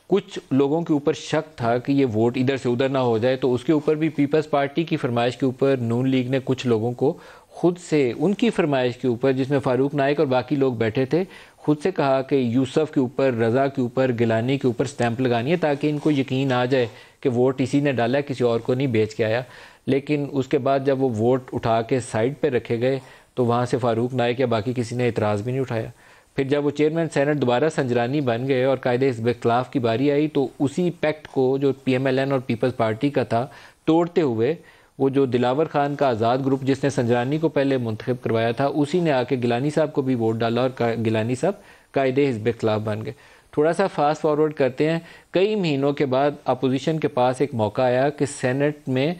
S1: कुछ लोगों के ऊपर शक था कि ये वोट इधर से उधर ना हो जाए तो उसके ऊपर भी पीपल्स पार्टी की फरमाइश के ऊपर नून लीग ने कुछ लोगों को खुद से उनकी फरमाइश के ऊपर जिसमें फ़ारूक नायक और बाकी लोग बैठे थे खुद से कहा कि यूसफ के ऊपर रज़ा के ऊपर गिलानी के ऊपर स्टैंप लगानी है ताकि इनको यकीन आ जाए कि वोट इसी ने डाला किसी और को नहीं बेच के आया लेकिन उसके बाद जब वो वोट उठा के साइड पर रखे गए तो वहाँ से फ़ारूक नायक या बाकी किसी ने इतराज़ भी नहीं उठाया फिर जब वो चेयरमैन सैनट दोबारा संजरानी बन गए और कायदे इस बेखिलाफ़ की बारी आई तो उसी पैक्ट को जो पी एम एल एन और पीपल्स पार्टी का था तोड़ते हुए वो जो दिलावर खान का आज़ाद ग्रुप जिसने संजरानी को पहले मंतखब करवाया था उसी ने आके गिलानी साहब को भी वोट डाला और गिलानी साहब कायदे हिजब खिलाफ बन गए थोड़ा सा फास्ट फॉरवर्ड करते हैं कई महीनों के बाद अपोजिशन के पास एक मौका आया कि सेनेट में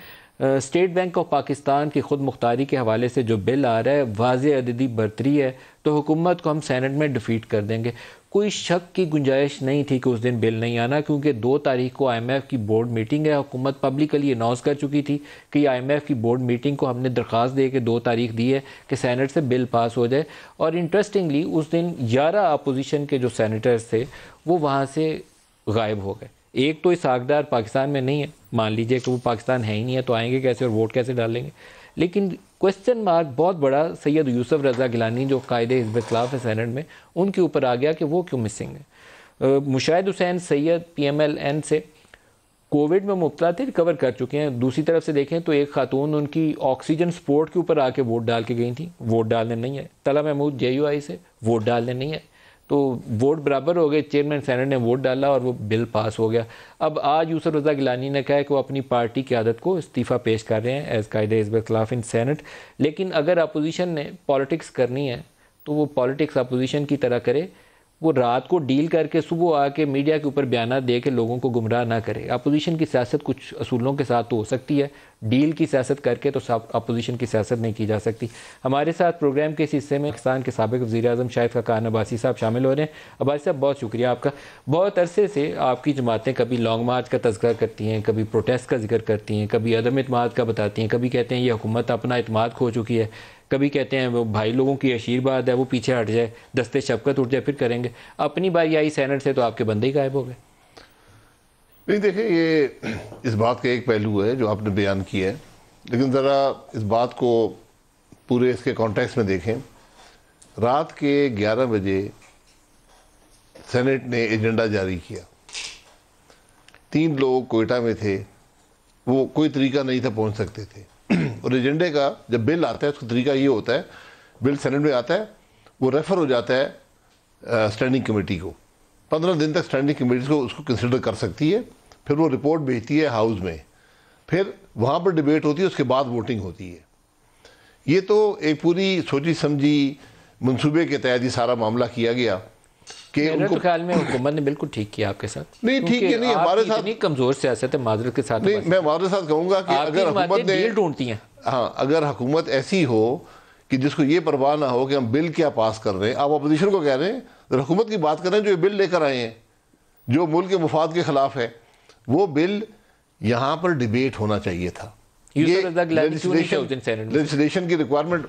S1: स्टेट बैंक ऑफ पाकिस्तान की खुद मुख्तारी के हवाले से जो बिल आ रहा है वाज अददी बरतरी है तो हुकूमत को हम सैनट में डिफीट कर देंगे कोई शक की गुंजाइश नहीं थी कि उस दिन बिल नहीं आना क्योंकि दो तारीख को आईएमएफ की बोर्ड मीटिंग है हुकूमत पब्लिकली अनाउंस कर चुकी थी कि आईएमएफ की बोर्ड मीटिंग को हमने दरख्वास्त दे के दो तारीख दी है कि सैनट से बिल पास हो जाए और इंटरेस्टिंगली उस दिन ग्यारह अपोजिशन के जो सैनिटर्स थे वो वहाँ से गायब हो गए एक तो इस हाकदार पाकिस्तान में नहीं है मान लीजिए कि वो पाकिस्तान है ही नहीं है तो आएँगे कैसे और वोट कैसे डालेंगे लेकिन क्वेश्चन मार्क बहुत बड़ा सैयद यूसुफ रज़ा गिलानी जो कायद खिलाफ है सैनट में उनके ऊपर आ गया कि वो क्यों मिसिंग है Mushahid Hussain Syed P M L N से कोविड में मुबला थे रिकवर कर चुके हैं दूसरी तरफ से देखें तो एक खातून उनकी ऑक्सीजन स्पोर्ट के ऊपर आके वोट डाल के गई थी वोट डालने नहीं आए तला महमूद जे यू आई से वोट डालने नहीं आए तो वोट बराबर हो गए चेयरमैन सैनट ने वोट डाला और वो बिल पास हो गया अब आज यूसर रजा गिलानी ने कहा है कि वो अपनी पार्टी की आदत को इस्तीफ़ा पेश कर रहे हैं एज़ कायदे इसब खिलाफ इन सैनट लेकिन अगर अपोजिशन ने पॉलिटिक्स करनी है तो वो पॉलिटिक्स अपोजिशन की तरह करे वो रात को डील करके सुबह आके मीडिया के ऊपर बयान दे के लोगों को गुमराह ना करे अपोजिशन की सियासत कुछ असूलों के साथ तो हो सकती है डील की सियासत करके तो अपोजिशन की सियासत नहीं की जा सकती हमारे साथ प्रोग्राम के इस हिस्से में पाकिस्तान के सबक वजी अजम शाहिद खान अबासी साहब शामिल हो रहे हैं अबासी साहब बहुत शुक्रिया आपका बहुत अरसे से आपकी जमातें कभी लॉन्ग मार्च का तस्करा करती हैं कभी प्रोटेस्ट का जिक्र करती हैं कभी अदम अतमाद का बताती हैं कभी कहते हैं ये हुकूमत अपना अतमाद खो चुकी है कभी कहते हैं वो भाई लोगों की आशीर्वाद है वो पीछे हट जाए दस्ते शबकत उठ जाए फिर करेंगे अपनी बारी आई सैनट से तो आपके
S3: बंदे ही गायब हो गए नहीं देखिए ये इस बात का एक पहलू है जो आपने बयान किया है लेकिन ज़रा इस बात को पूरे इसके कॉन्टेक्स में देखें रात के 11 बजे सेनेट ने एजेंडा जारी किया तीन लोग कोयटा में थे वो कोई तरीका नहीं था पहुंच सकते थे और एजेंडे का जब बिल आता है उसका तरीका ये होता है बिल सेनेट में आता है वो रेफ़र हो जाता है स्टैंडिंग कमेटी को पंद्रह दिन तक स्टैंडिंग कमेटी को उसको कंसिडर कर सकती है फिर वो रिपोर्ट भेजती है हाउस में फिर वहाँ पर डिबेट होती है उसके बाद वोटिंग होती है ये तो एक पूरी सोची समझी मंसूबे के तहत ही सारा मामला किया गया कि उनको तो ख्याल में हुकूमत ने बिल्कुल ठीक किया आपके साथ नहीं ठीक है नहीं हमारे साथ कमजोर सियासत है माजरत के साथ नहीं मैं माजरत साथ कहूंगा कि अगर हुकूमत ने ढूंढती है हाँ अगर हुकूमत ऐसी हो कि जिसको ये परवाह ना हो कि हम बिल क्या पास कर रहे हैं आप अपोजिशन को कह रहे हैं हुकूमत की बात कर रहे हैं जो ये बिल लेकर आए हैं जो मुल्क के मुफाद के ख़िलाफ़ है वो बिल यहाँ पर डिबेट होना चाहिए था लेजिस्लेशन की रिक्वायरमेंट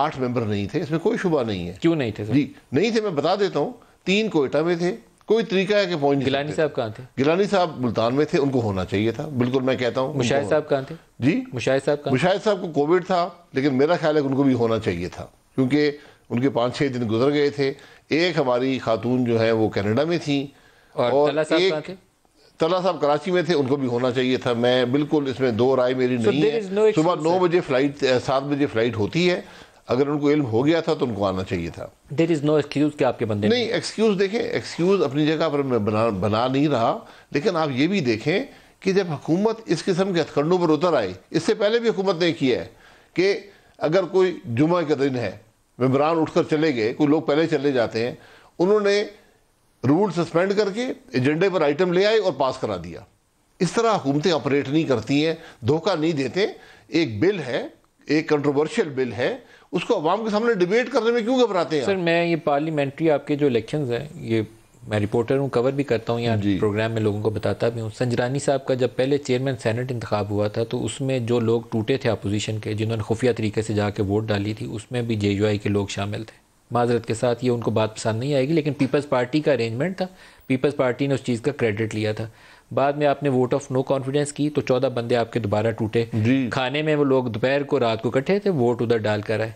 S3: आठ मेंबर नहीं थे इसमें कोई शुबा नहीं है क्यों नहीं थे सर? जी नहीं थे मैं बता देता हूँ तीन कोयटा में थे कोई तरीका है कि पहुंच गिलानी साहब कहाँ थे गिलानी साहब मुल्तान में थे उनको होना चाहिए था बिल्कुल मैं कहता हूँ मुशाहिद साहब कहाँ थे जी मुशाहिद साहब मुशाहिद साहब को कोविड था लेकिन मेरा ख्याल है उनको भी होना चाहिए था क्योंकि उनके पाँच छः दिन गुजर गए थे एक हमारी खातून जो है वो कनाडा में थी और, और तला साहब एक तला साहब कराची में थे उनको भी होना चाहिए था मैं बिल्कुल इसमें दो राय मेरी so नहीं है no सुबह नौ बजे फ्लाइट सात बजे फ्लाइट होती है अगर उनको इल्म हो गया था तो उनको आना चाहिए था देर इज़ नो एक्सक्यूज़ कि आपके बंदे नहीं एक्सक्यूज़ देखें एक्सक्यूज़ अपनी जगह पर मैं बना बना नहीं रहा लेकिन आप ये भी देखें कि जब हुकूमत इस किस्म के हथकंडों पर उतर आई इससे पहले भी हुकूमत ने किया है कि अगर कोई जुमा का दिन है मम्बरान उठ कर चले गए कोई लोग पहले चले जाते हैं उन्होंने रूल सस्पेंड करके एजेंडे पर आइटम ले आए और पास करा दिया इस तरह हुकूमतें ऑपरेट नहीं करती हैं धोखा नहीं देते एक बिल है एक कंट्रोवर्शियल बिल है उसको अवाम के सामने डिबेट करने में क्यों घबराते हैं सर
S1: मैं ये पार्लियामेंट्री आपके जो इलेक्शन हैं ये मैं रिपोर्टर हूँ कवर भी करता हूँ यहाँ प्रोग्राम में लोगों को बताता भी हूँ संजरानी साहब का जब पहले चेयरमैन सेनेट इंतखब हुआ था तो उसमें जो लोग टूटे थे अपोजिशन के जिन्होंने खुफिया तरीके से जाके वोट डाली थी उसमें भी जे के लोग शामिल थे माजरत के साथ ये उनको बात पसंद नहीं आएगी लेकिन पीपल्स पार्टी का अरेंजमेंट था पीपल्स पार्टी ने उस चीज़ का क्रेडिट लिया था बाद में आपने वोट ऑफ नो कॉन्फिडेंस की तो चौदह बंदे आपके दोबारा टूटे खाने में वो लोग दोपहर को रात को इकट्ठे थे वोट उधर डाल कर आए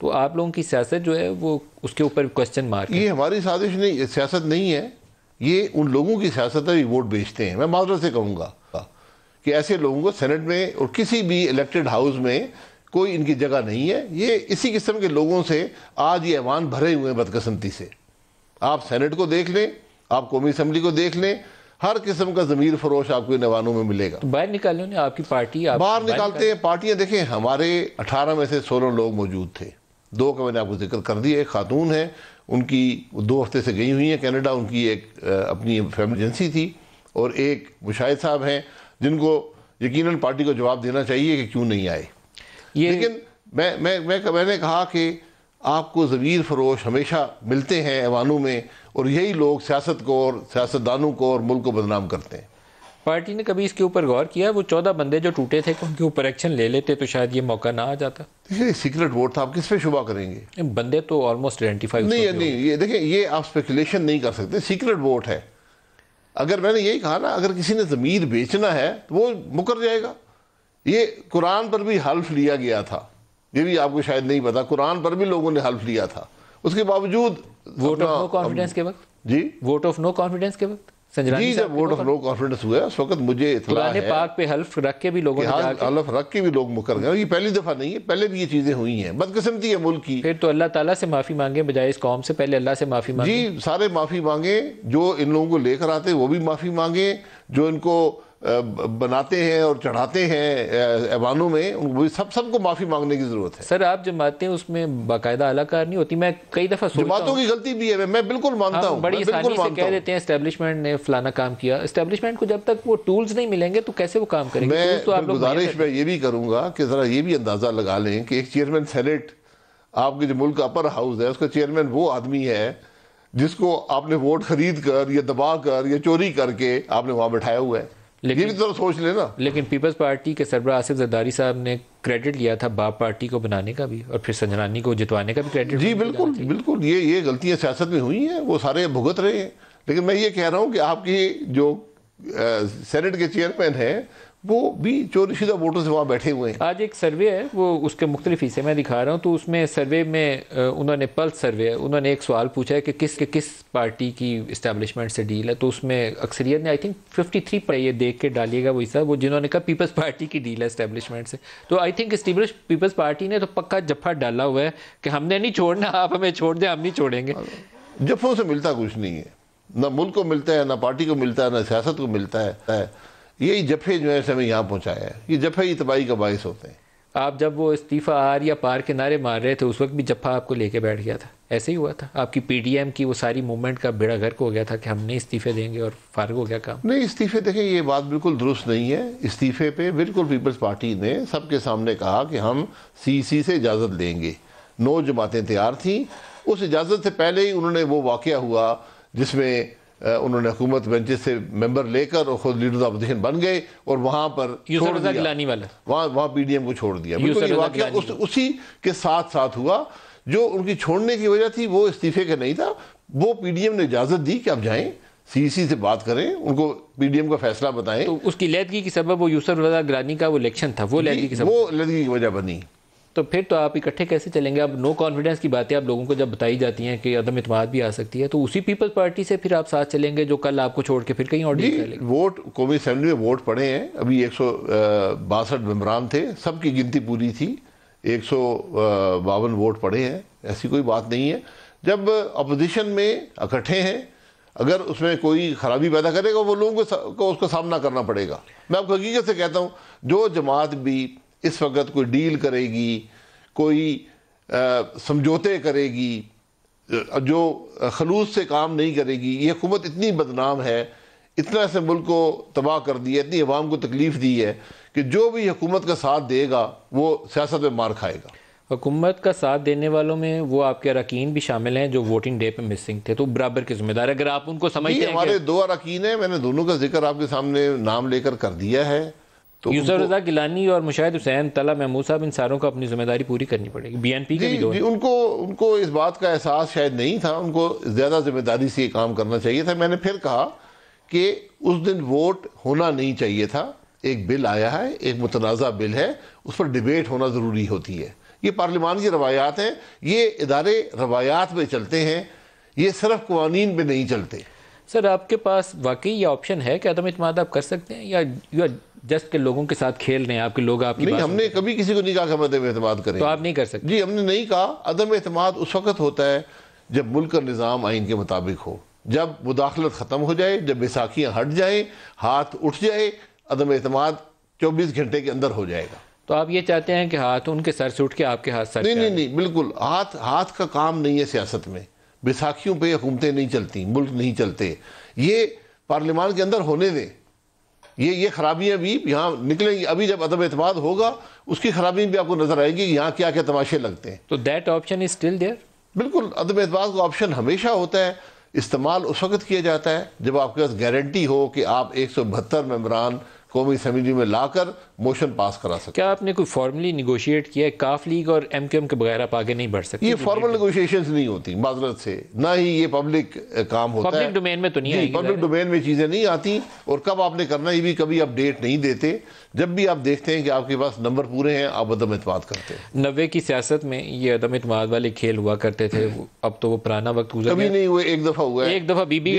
S1: तो आप लोगों की सियासत
S3: जो है वो उसके ऊपर क्वेश्चन मार्क ये हमारी साजिश नहीं सियासत नहीं है ये उन लोगों की सियासत है वोट बेचते हैं मैं माजरत से कहूँगा कि ऐसे लोगों को सेनेट में और किसी भी इलेक्टेड हाउस में कोई इनकी जगह नहीं है ये इसी किस्म के लोगों से आज ये ऐवान भरे हुए हैं बदकसमती से आप सेनेट को देख लें आप कौमी असम्बली को देख लें हर किस्म का जमीर फरोश आपको इन ऐवानों में मिलेगा तो बाहर निकालो ने आपकी पार्टी आप बाहर निकालते हैं पार्टियाँ देखें हमारे अठारह में से सोलह लोग मौजूद थे दो का मैंने आपको जिक्र कर दिया एक खातून है उनकी दो हफ्ते से गई हुई हैं कैनेडा उनकी एक अपनी फेमरजेंसी थी और एक मुशाहिद साहब हैं जिनको यकीन पार्टी को जवाब देना चाहिए कि क्यों नहीं आए लेकिन मैं मैं मैं मैंने कहा कि आपको ज़मीर फरोश हमेशा मिलते हैं ऐवानों में और यही लोग सियासत को और सियासतदानों को और मुल्क को बदनाम करते हैं
S1: पार्टी ने कभी इसके ऊपर गौर किया वो चौदह बंदे जो टूटे थे
S3: उनके ऊपर एक्शन ले लेते तो शायद ये मौका ना आ जाता तो ये सीक्रेट वोट था आप किस पे शुभा करेंगे बंदे तो ऑलमोस्ट आइडेंटिफाई नहीं नहीं ये देखें ये आप स्पेकुलेशन नहीं कर सकते सीक्रेट वोट है अगर मैंने यही कहा ना अगर किसी ने ज़मीर बेचना है तो वो मुकर जाएगा ये कुरान पर भी हल्फ लिया गया था ये भी आपको शायद नहीं पता कुरान पर भी लोगों ने हल्फ लिया था उसके बावजूद वोट ऑफ नो कॉन्फिडेंस के वक्त जी वोट ऑफ नो कॉन्फिडेंस के वक्त जी जब वोट ऑफ नो कॉन्फिडेंस हुआ उस वक्त मुझे इतला है पाक पे हल्फ रख के भी लोगों ने हाँ, हल्फ रख के भी लोग मुकर गए ये पहली दफ़ा नहीं है पहले भी ये चीज़ें हुई हैं बदकिस्मती है मुल्क की फिर तो अल्लाह ताला से माफ़ी मांगे बजाय इस कौम से पहले अल्लाह से माफ़ी मांगे जी सारे माफ़ी मांगे जो इन लोगों को लेकर आते वो भी माफ़ी मांगे जो इनको बनाते हैं और चढ़ाते हैं ऐवानों में वो सब सबको माफ़ी मांगने की ज़रूरत है
S1: सर आप जमातें उसमें बाकायदा अलाकार नहीं होती मैं कई दफ़ा जमातों की
S3: गलती भी है मैं बिल्कुल मानता हाँ, हूँ बड़ी बिल्कुल से कह देते
S1: हैं इस्टेब्लिशमेंट ने फलाना काम किया इस्टेब्लिशमेंट को जब तक वो टूल्स नहीं मिलेंगे तो कैसे वो काम करेंगे मैं तो आप गुजारिश
S3: में ये भी करूँगा कि ज़रा ये भी अंदाज़ा लगा लें कि एक चेयरमैन सेनेट आपके जो मुल्क का अपर हाउस है उसका चेयरमैन वो आदमी है जिसको आपने वोट खरीद कर या दबा कर या चोरी करके आपने वहाँ बैठाया हुआ है
S1: लेकिन भी तो सोच लेना लेकिन पीपल्स पार्टी के सरबरा आसिफ जरदारी साहब ने क्रेडिट लिया था बाप पार्टी को बनाने का भी और फिर संजरानी को जितवाने का भी क्रेडिट
S3: जी बिल्कुल बिल्कुल ये ये गलतियां सियासत में हुई हैं वो सारे भुगत रहे हैं लेकिन मैं ये कह रहा हूँ कि आपकी जो सेनेट के चेयरमैन हैं वो भी चोरीशुदा वोटों से वहाँ बैठे हुए हैं आज
S1: एक सर्वे है वो उसके मुख्तलिफ हिस्से में दिखा रहा हूँ तो उसमें सर्वे में उन्होंने पल्स सर्वे है उन्होंने एक सवाल पूछा है कि किस के किस पार्टी की इस्टेब्लिशमेंट से डील है तो उसमें अक्सरियत ने आई थिंक फिफ्टी थ्री पर ये देख के डालिएगा वही हिस्सा वो जिन्होंने कहा पीपल्स पार्टी की डील है इस्टेब्लिशमेंट से तो I think establish Peoples Party ने तो पक्का जफ्फा डाला हुआ है कि हमने नहीं छोड़ना आप हमें छोड़ दें हम नहीं छोड़ेंगे
S3: जफ्फों से मिलता कुछ नहीं है ना मुल्क को मिलता है ना पार्टी को मिलता है ना सियासत को मिलता है यही जफे जो है हमें यहाँ पहुँचाया है ये जफे ही तबाही का बायस होते हैं आप जब वो इस्तीफ़ा आर या पार के नारे मार रहे थे उस वक्त भी जफा आपको लेके
S1: बैठ गया था ऐसे ही हुआ था आपकी पीडीएम की वो सारी मूवमेंट का बेड़ा गर्क हो गया था कि हम नहीं इस्तीफ़े देंगे
S3: और फारग हो गया काम नहीं इस्तीफ़े देखें ये बात बिल्कुल दुरुस्त नहीं है इस्तीफ़े पे बिल्कुल पीपल्स पार्टी ने सबके सामने कहा कि हम सी से इजाज़त लेंगे नौ जमातें तैयार थीं उस इजाज़त से पहले ही उन्होंने वो वाक़ हुआ जिसमें उन्होंने हुकूमत बेंचेस से मेंबर लेकर और खुद लीडर अपोजिशन बन गए और वहां पर वहां पी डी एम को छोड़ दिया बिल्कुल उस, उसी के साथ साथ हुआ जो उनकी छोड़ने की वजह थी वो इस्तीफे का नहीं था वो पी डी एम ने इजाज़त दी कि आप जाएँ सीसी से बात करें उनको पीडीएम का फैसला बताएं तो उसकी लैदगी की सबब वो यूसुफ रजा ग्रानी का वो इलेक्शन था वो लैदगी की वो लैदगी की वजह बनी तो फिर तो आप इकट्ठे कैसे
S1: चलेंगे अब नो कॉन्फिडेंस की बातें आप लोगों को जब बताई जाती हैं कि अदम इतमाद भी आ सकती है तो उसी पीपल्स पार्टी से फिर आप साथ चलेंगे जो कल आपको छोड़ के फिर कहीं और
S3: वोट कौमी असम्बली में वोट पड़े हैं अभी एक सौ बासठ मम्बरान थे सबकी गिनती पूरी थी एक सौ बावन वोट पड़े हैं ऐसी कोई बात नहीं है जब अपोजिशन में इकट्ठे हैं अगर उसमें कोई खराबी पैदा करेगा वो लोगों को उसका सामना करना पड़ेगा मैं आपको हकीकत से कहता हूँ जो जमात भी इस वक्त कोई डील करेगी कोई समझौते करेगी जो खलूस से काम नहीं करेगी ये हुकूमत इतनी बदनाम है इतना से मुल्क को तबाह कर दिया इतनी आवाम को तकलीफ़ दी है कि जो भी हुकूमत का साथ देगा वो सियासत में मार खाएगा
S1: हुकूमत का
S3: साथ देने वालों में वो
S1: आपके अरकान भी शामिल हैं जो वोटिंग डे पे मिसिंग थे तो बराबर के जिम्मेदार अगर आप उनको समझिए हमारे
S3: दो अरकान हैं मैंने दोनों का जिक्र आपके सामने नाम लेकर कर दिया है तो यूसुफ रजा गिलानी
S1: और मुशाहिद हुसैन तला महमूद साहब इन सारों को अपनी जिम्मेदारी पूरी करनी पड़ेगी पी के भी जी,
S3: उनको उनको इस बात का एहसास शायद नहीं था उनको ज़्यादा जिम्मेदारी से ये काम करना चाहिए था मैंने फिर कहा कि उस दिन वोट होना नहीं चाहिए था एक बिल आया है एक मुतनाज़ा बिल है उस पर डिबेट होना ज़रूरी होती है ये पार्लियामान की रवायात हैं ये इदारे रवायात में चलते हैं ये सिर्फ कवानीन में नहीं चलते सर आपके पास
S1: वाकई ये ऑप्शन है कि अदम इतमाद आप कर सकते हैं या यू आर जस्ट के लोगों के साथ खेल रहे हैं आपके लोग
S3: आपकी नहीं हमने कभी किसी को नहीं कहा कि हम अदम अहतमाद करें तो आप नहीं कर सकते जी हमने नहीं कहा अदम अहतमाद उस वक्त होता है जब मुल्क का निज़ाम आइन के मुताबिक हो जब मुदाखलत ख़त्म हो जाए जब बैसाखियाँ हट जाएँ हाथ उठ जाए अदम अहतमाद चौबीस घंटे के अंदर हो जाएगा तो आप ये चाहते हैं कि हाथ उनके सर से उठ के आपके हाथ सर नहीं नहीं नहीं बिल्कुल हाथ हाथ का काम नहीं है सियासत में बैसाखियों पर हुकूमतें नहीं चलती मुल्क नहीं चलते ये पार्लियामान के अंदर होने दें ये ये खराबियाँ भी यहाँ निकलेंगी अभी जब अदब एतम होगा उसकी खराबी भी आपको नजर आएगी यहाँ क्या क्या तमाशे लगते हैं तो that option is still there बिल्कुल अदब एतम का ऑप्शन हमेशा होता है इस्तेमाल उस वक्त किया जाता है जब आपके पास गारंटी हो कि आप एक सौ बहत्तर मम्बरान कौमी असम्बली में लाकर मोशन पास करा सकते क्या आपने कोई फॉर्मली निगोशिएट किया है काफ लीग और एम क्यू एम के बगैर आप आगे नहीं बढ़ सकते ये फॉर्मल निगोशिएशन नहीं होती माजरत से ना ही ये पब्लिक काम होता पब्लिक डोमेन में तो नहीं आती पब्लिक डोमेन में चीज़ें नहीं आती और कब आपने करना ये भी कभी अपडेट नहीं देते जब भी आप देखते हैं कि आपके पास नंबर पूरे हैं आप अदम अतमाद करते
S1: हैं नबे की सियासत में ये अदम इतमाद वाले खेल हुआ करते
S3: थे अब तो वो पुराना वक्त गुजर कभी नहीं हुआ एक दफा हुआ एक दफा बीबी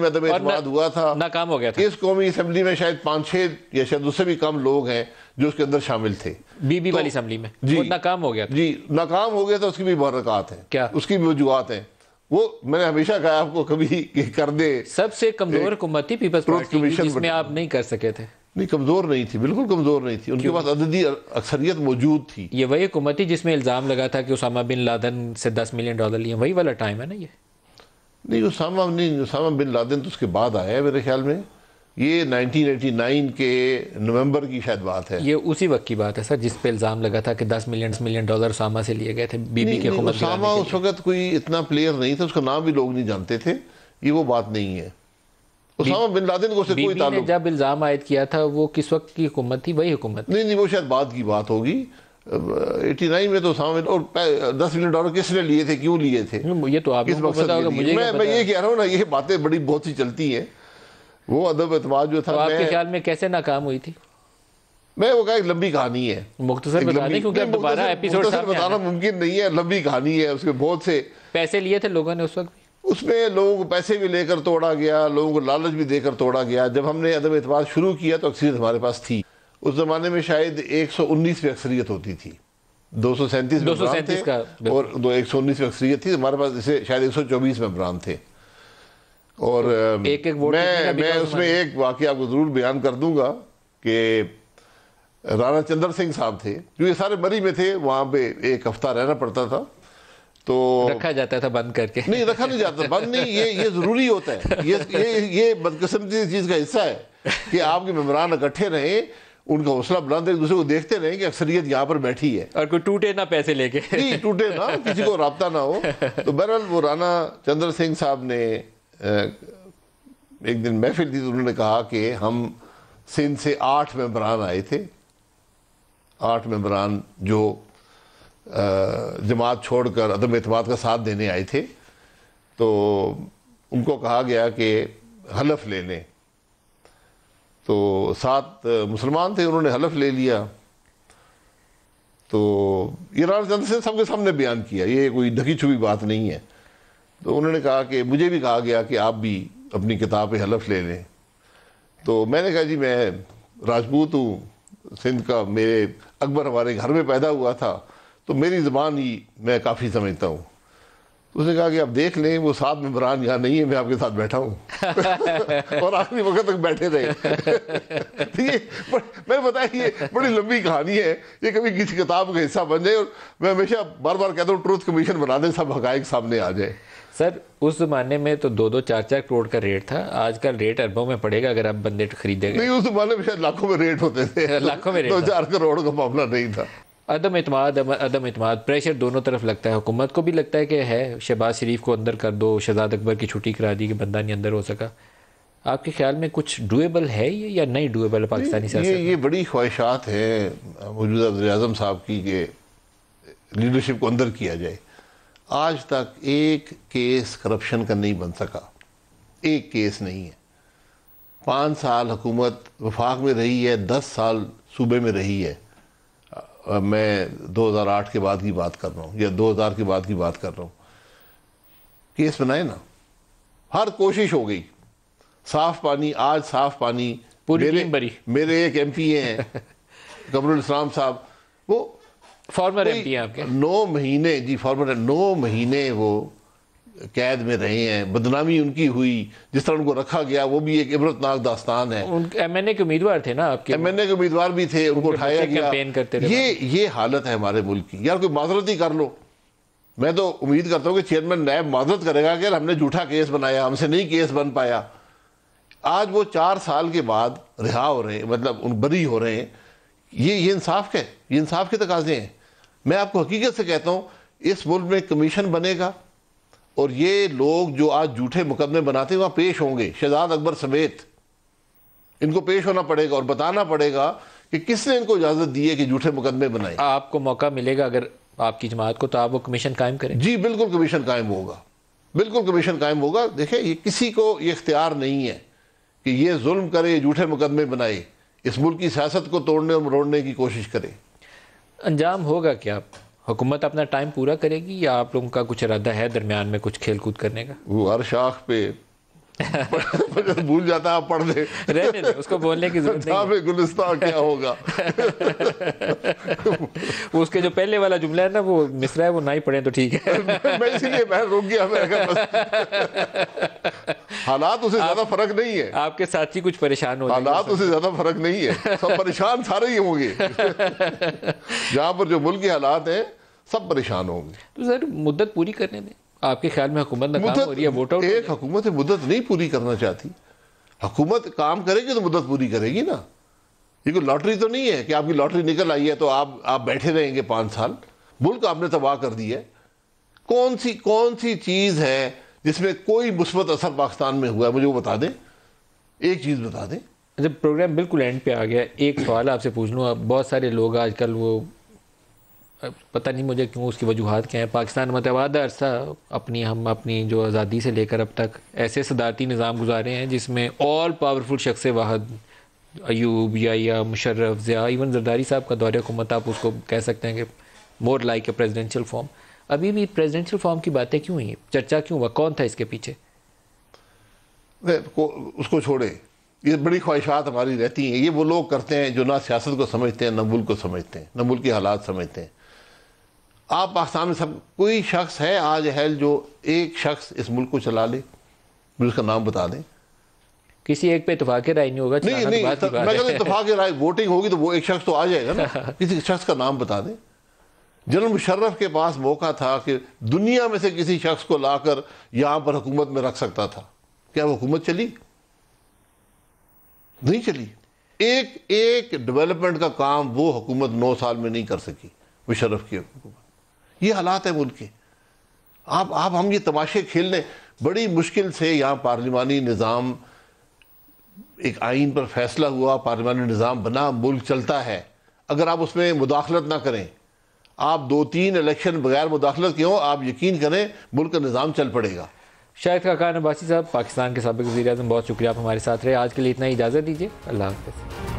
S3: में अदम हुआ था नाकाम हो गया था इस कौमी असम्बली में शायद शायद पाँच छः या शायद उससे भी कम लोग हैं जो उसके अंदर शामिल थे बीबी तो, वाली असम्बली में जी नाकाम हो गया जी नाकाम हो गया तो उसकी भी बरकत है क्या उसकी भी वजुहत है वो मैंने हमेशा कहा आपको कभी कर दे सबसे कमजोर थी पीपल्स पार्टी जिसमें आप नहीं कर सके थे नहीं कमजोर नहीं थी बिल्कुल कमजोर नहीं
S1: थी उनके पास अददी अक्सरियत मौजूद थी ये वही हुकूमत थी जिसमें इल्ज़ाम लगा था कि उसामा बिन लादन
S3: से दस मिलियन डॉलर लिए वही वाला टाइम है ना ये नहीं उसामा नहीं उसामा बिन लादन तो उसके बाद आया है मेरे ख्याल में ये 1989 के नवंबर की शायद बात है
S1: ये उसी वक्त की बात है सर जिस पे इल्ज़ाम लगा था कि 10 मिलियन मिलियन डॉलर सामा से लिए गए थे बीबी के हुकूमत
S3: उस वक्त कोई इतना प्लेयर नहीं था उसका नाम भी लोग नहीं जानते थे ये वो बात नहीं है उसामा बिन लादेन को कोई ताल्लुक जब इल्ज़ाम आयद किया था वो किस वक्त की हुकूमत थी वही हुकूमत नहीं नहीं वो शायद बाद की बात होगी एटी नाइन में तो सामने और दस मिलियन डॉलर किसने लिए थे क्यों लिए थे ये तो आप किस मकसद मैं मैं ये कह रहा हूँ ना ये बातें बड़ी बहुत ही चलती हैं वो अदब एतम जो था तो आपके ख्याल
S1: में कैसे नाकाम हुई थी
S3: मैं वो कहा लंबी कहानी है मुख्तर मुख्तर बताना मुमकिन नहीं है लंबी कहानी है उसके बहुत से पैसे लिए थे लोगों ने उस वक्त उसमें लोगों को पैसे भी लेकर तोड़ा गया लोगों को लालच भी देकर तोड़ा गया जब हमने अदब एतवाद शुरू किया तो अक्सरियत हमारे पास थी उस ज़माने में शायद 119 पे अक्सरियत होती थी दो सौ सैंतीस में और दो एक सौ उन्नीस में अक्सरियत थी हमारे पास इसे शायद एक सौ चौबीस में थे और तो एक एक वोट मैं मैं उसमें एक वाक्य आपको ज़रूर बयान कर दूंगा कि राणा चंद्र सिंह साहब थे जो ये सारे मरी में थे वहां पे एक हफ्ता रहना पड़ता था तो रखा जाता था बंद करके नहीं रखा नहीं जाता बंद नहीं ये ये ज़रूरी होता है ये ये ये बदकिस्मती चीज़ का हिस्सा है कि आपके मेम्बरान इकट्ठे रहे उनका हौसला बुलंद एक दूसरे को देखते रहे कि अक्सरियत यहाँ पर बैठी है और कोई टूटे ना पैसे लेके नहीं टूटे ना किसी को रबता ना हो तो बहरहाल वो राणा चंद्र सिंह साहब ने एक दिन महफिल थी तो उन्होंने कहा कि हम सिंध से आठ मेंबरान आए थे आठ मेंबरान जो जमात छोड़कर अदम अतमाद का साथ देने आए थे तो उनको कहा गया कि हलफ ले लें तो सात मुसलमान थे उन्होंने हलफ ले लिया तो ईरान चंद से सबके सामने बयान किया ये कोई ढकी छुपी बात नहीं है तो उन्होंने कहा कि मुझे भी कहा गया कि आप भी अपनी किताब पे हलफ ले लें तो मैंने कहा जी मैं राजपूत हूँ सिंध का मेरे अकबर हमारे घर में पैदा हुआ था तो मेरी ज़बान ही मैं काफ़ी समझता हूँ तो उसने कहा कि आप देख लें वो साथ मेम्बरान यहाँ नहीं है मैं आपके साथ बैठा हूँ और आखिरी वक्त तक बैठे रहे ठीक है तो मैंने बताया ये बड़ी लंबी कहानी है ये कभी किसी किताब का हिस्सा बन जाए और मैं हमेशा बार बार कहता हूँ ट्रूथ कमीशन बना दें सब हक सामने आ जाए सर
S1: उस जमाने में तो दो दो चार चार करोड़ का रेट था आजकल रेट अरबों में पड़ेगा अगर आप बंदे खरीदेंगे नहीं उस जमाने में शायद लाखों में रेट होते थे लाखों में रेट दो चार
S3: करोड़ का मामला नहीं था
S1: अदम अदम अतमाद प्रेशर दोनों तरफ लगता है हुकूमत को भी लगता है कि है शहबाज शरीफ को अंदर कर दो शहजाद अकबर की छुट्टी करा दी कि बंदा नहीं अंदर हो सका आपके ख्याल में कुछ डुएबल है ये या नहीं डुएबल है पाकिस्तानी सियासत ये,
S3: ये बड़ी ख्वाहिशात है मौजूदा वजी साहब की कि लीडरशिप को अंदर किया जाए आज तक एक केस करप्शन का नहीं बन सका एक केस नहीं है पाँच साल हुकूमत वफाक में रही है दस साल सूबे में रही है मैं 2008 के बाद की बात कर रहा हूँ या 2000 के बाद की बात कर रहा हूँ केस बनाए ना हर कोशिश हो गई साफ पानी आज साफ पानी पूरी मेरे, मेरे एक एम पी ए हैं कमरुल इस्लाम साहब वो फॉर्मर एमपी हैं आपके नौ महीने जी फॉर्मर नौ महीने वो कैद में रहे हैं बदनामी उनकी हुई जिस तरह उनको रखा गया वो भी एक इबरतनाक दास्तान है एमएनए के उम्मीदवार थे ना आपके एम एन ए के उम्मीदवार भी थे उनको उठाया गया करते ये ये हालत है हमारे मुल्क की यार कोई माजरत ही कर लो मैं तो उम्मीद करता हूँ कि चेयरमैन नायब माजरत करेगा कि यार हमने झूठा केस बनाया हमसे नहीं केस बन पाया आज वो चार साल के बाद रिहा हो रहे हैं मतलब उन बरी हो रहे हैं ये ये इंसाफ के ये इंसाफ के तकाजे हैं मैं आपको हकीकत से कहता हूँ इस मुल्क में कमीशन बनेगा और ये लोग जो आज झूठे मुकदमे बनाते हैं वहाँ पेश होंगे शहजाद अकबर समेत इनको पेश होना पड़ेगा और बताना पड़ेगा कि किसने इनको इजाज़त दी है कि झूठे मुकदमे बनाए आपको मौका मिलेगा अगर आपकी जमात को तो आप वो कमीशन कायम करें जी बिल्कुल कमीशन कायम होगा बिल्कुल कमीशन कायम होगा देखिए ये किसी को ये इख्तियार नहीं है कि ये जुल्म करे झूठे मुकदमे बनाए इस मुल्क की सियासत को तोड़ने और मरोड़ने की कोशिश करे
S1: अंजाम होगा क्या हुकूमत अपना टाइम पूरा करेगी या आप लोगों का कुछ इरादा है दरमियान में कुछ खेल कूद करने का वो हर शाख पे
S3: भूल जाता है आप पढ़ ले रहने दे उसको बोलने की जरूरत नहीं गुलिस्तान क्या होगा उसके जो
S1: पहले वाला जुमला है ना वो मिसरा है वो ना ही पढ़े तो ठीक
S3: है मैं इसीलिए मैं रुक गया हालात उसे ज्यादा फर्क नहीं है आपके साथी कुछ परेशान हो हालात उसे ज्यादा फर्क नहीं है सब परेशान सारे ही होंगे जहाँ पर जो मुल्क हालात है सब परेशान होंगे तो सर मुद्दत पूरी करने दें आपके ख्याल में हुकूमत नाकाम हो रही है वोट आउट एक हुकूमत मुद्दत नहीं पूरी करना चाहती हुकूमत काम करेगी तो मुद्दत पूरी करेगी ना ये कोई लॉटरी तो नहीं है कि आपकी लॉटरी निकल आई है तो आप आप बैठे रहेंगे पाँच साल मुल्क आपने तबाह कर दिया कौन सी कौन सी चीज़ है जिसमें कोई मुस्बत असर पाकिस्तान में हुआ है मुझे वो बता दें एक चीज़ बता दें जब अच्छा, प्रोग्राम बिल्कुल एंड पे आ गया एक सवाल आपसे पूछ लूँ आप बहुत
S1: सारे लोग आजकल वो पता नहीं मुझे क्यों उसकी वजूहत क्या हैं पाकिस्तान मतवाद अरसा अपनी हम अपनी जो आज़ादी से लेकर अब तक ऐसे सदारती निज़ाम गुजारे हैं जिसमें ऑल पावरफुल शख्स वाहद अयूब या या मुशर्रफ ज़िया इवन जरदारी साहब का दौर हुकूमत आप उसको कह सकते हैं कि more like a presidential form अभी भी प्रेजिडेंशल फॉर्म की बातें क्यों हुई चर्चा क्यों हुआ कौन था इसके पीछे
S3: उसको छोड़े ये बड़ी ख्वाहिशात हमारी रहती हैं ये वो लोग करते हैं जो ना सियासत को समझते हैं ना मुल्क को समझते हैं ना मुल्क के हालात समझते हैं आप पाकिस्तान में सब कोई शख्स है आज हैल जो एक शख्स इस मुल्क को चला ले मुल्क का नाम बता दें किसी एक पे इतफाक राय नहीं होगा नहीं नहीं मैं इतफाक राय वोटिंग होगी तो वो एक शख्स तो आ जाएगा ना किसी शख्स का नाम बता दें जनरल मुशर्रफ के पास मौका था कि दुनिया में से किसी शख्स को लाकर यहाँ पर हुकूमत में रख सकता था क्या वो हुकूमत चली नहीं चली एक एक डेवलपमेंट का काम वो हुकूमत नौ साल में नहीं कर सकी मुशर्रफ की हुकूमत ये हालात है मुल्क के आप आप हम ये तमाशे खेल लें बड़ी मुश्किल से यहाँ पार्लिमानी निज़ाम एक आइन पर फैसला हुआ पार्लिमानी निज़ाम बना मुल्क चलता है अगर आप उसमें मुदाखलत ना करें आप दो तीन इलेक्शन बगैर मुदाखलत के हों आप यकीन करें मुल्क का निज़ाम चल पड़ेगा शायद का कार बासी साहब पाकिस्तान के सबक वजी अजम बहुत शुक्रिया
S1: आप हमारे साथ रहे आज के लिए इतना ही इजाज़त दीजिए अल्लाह हाफ़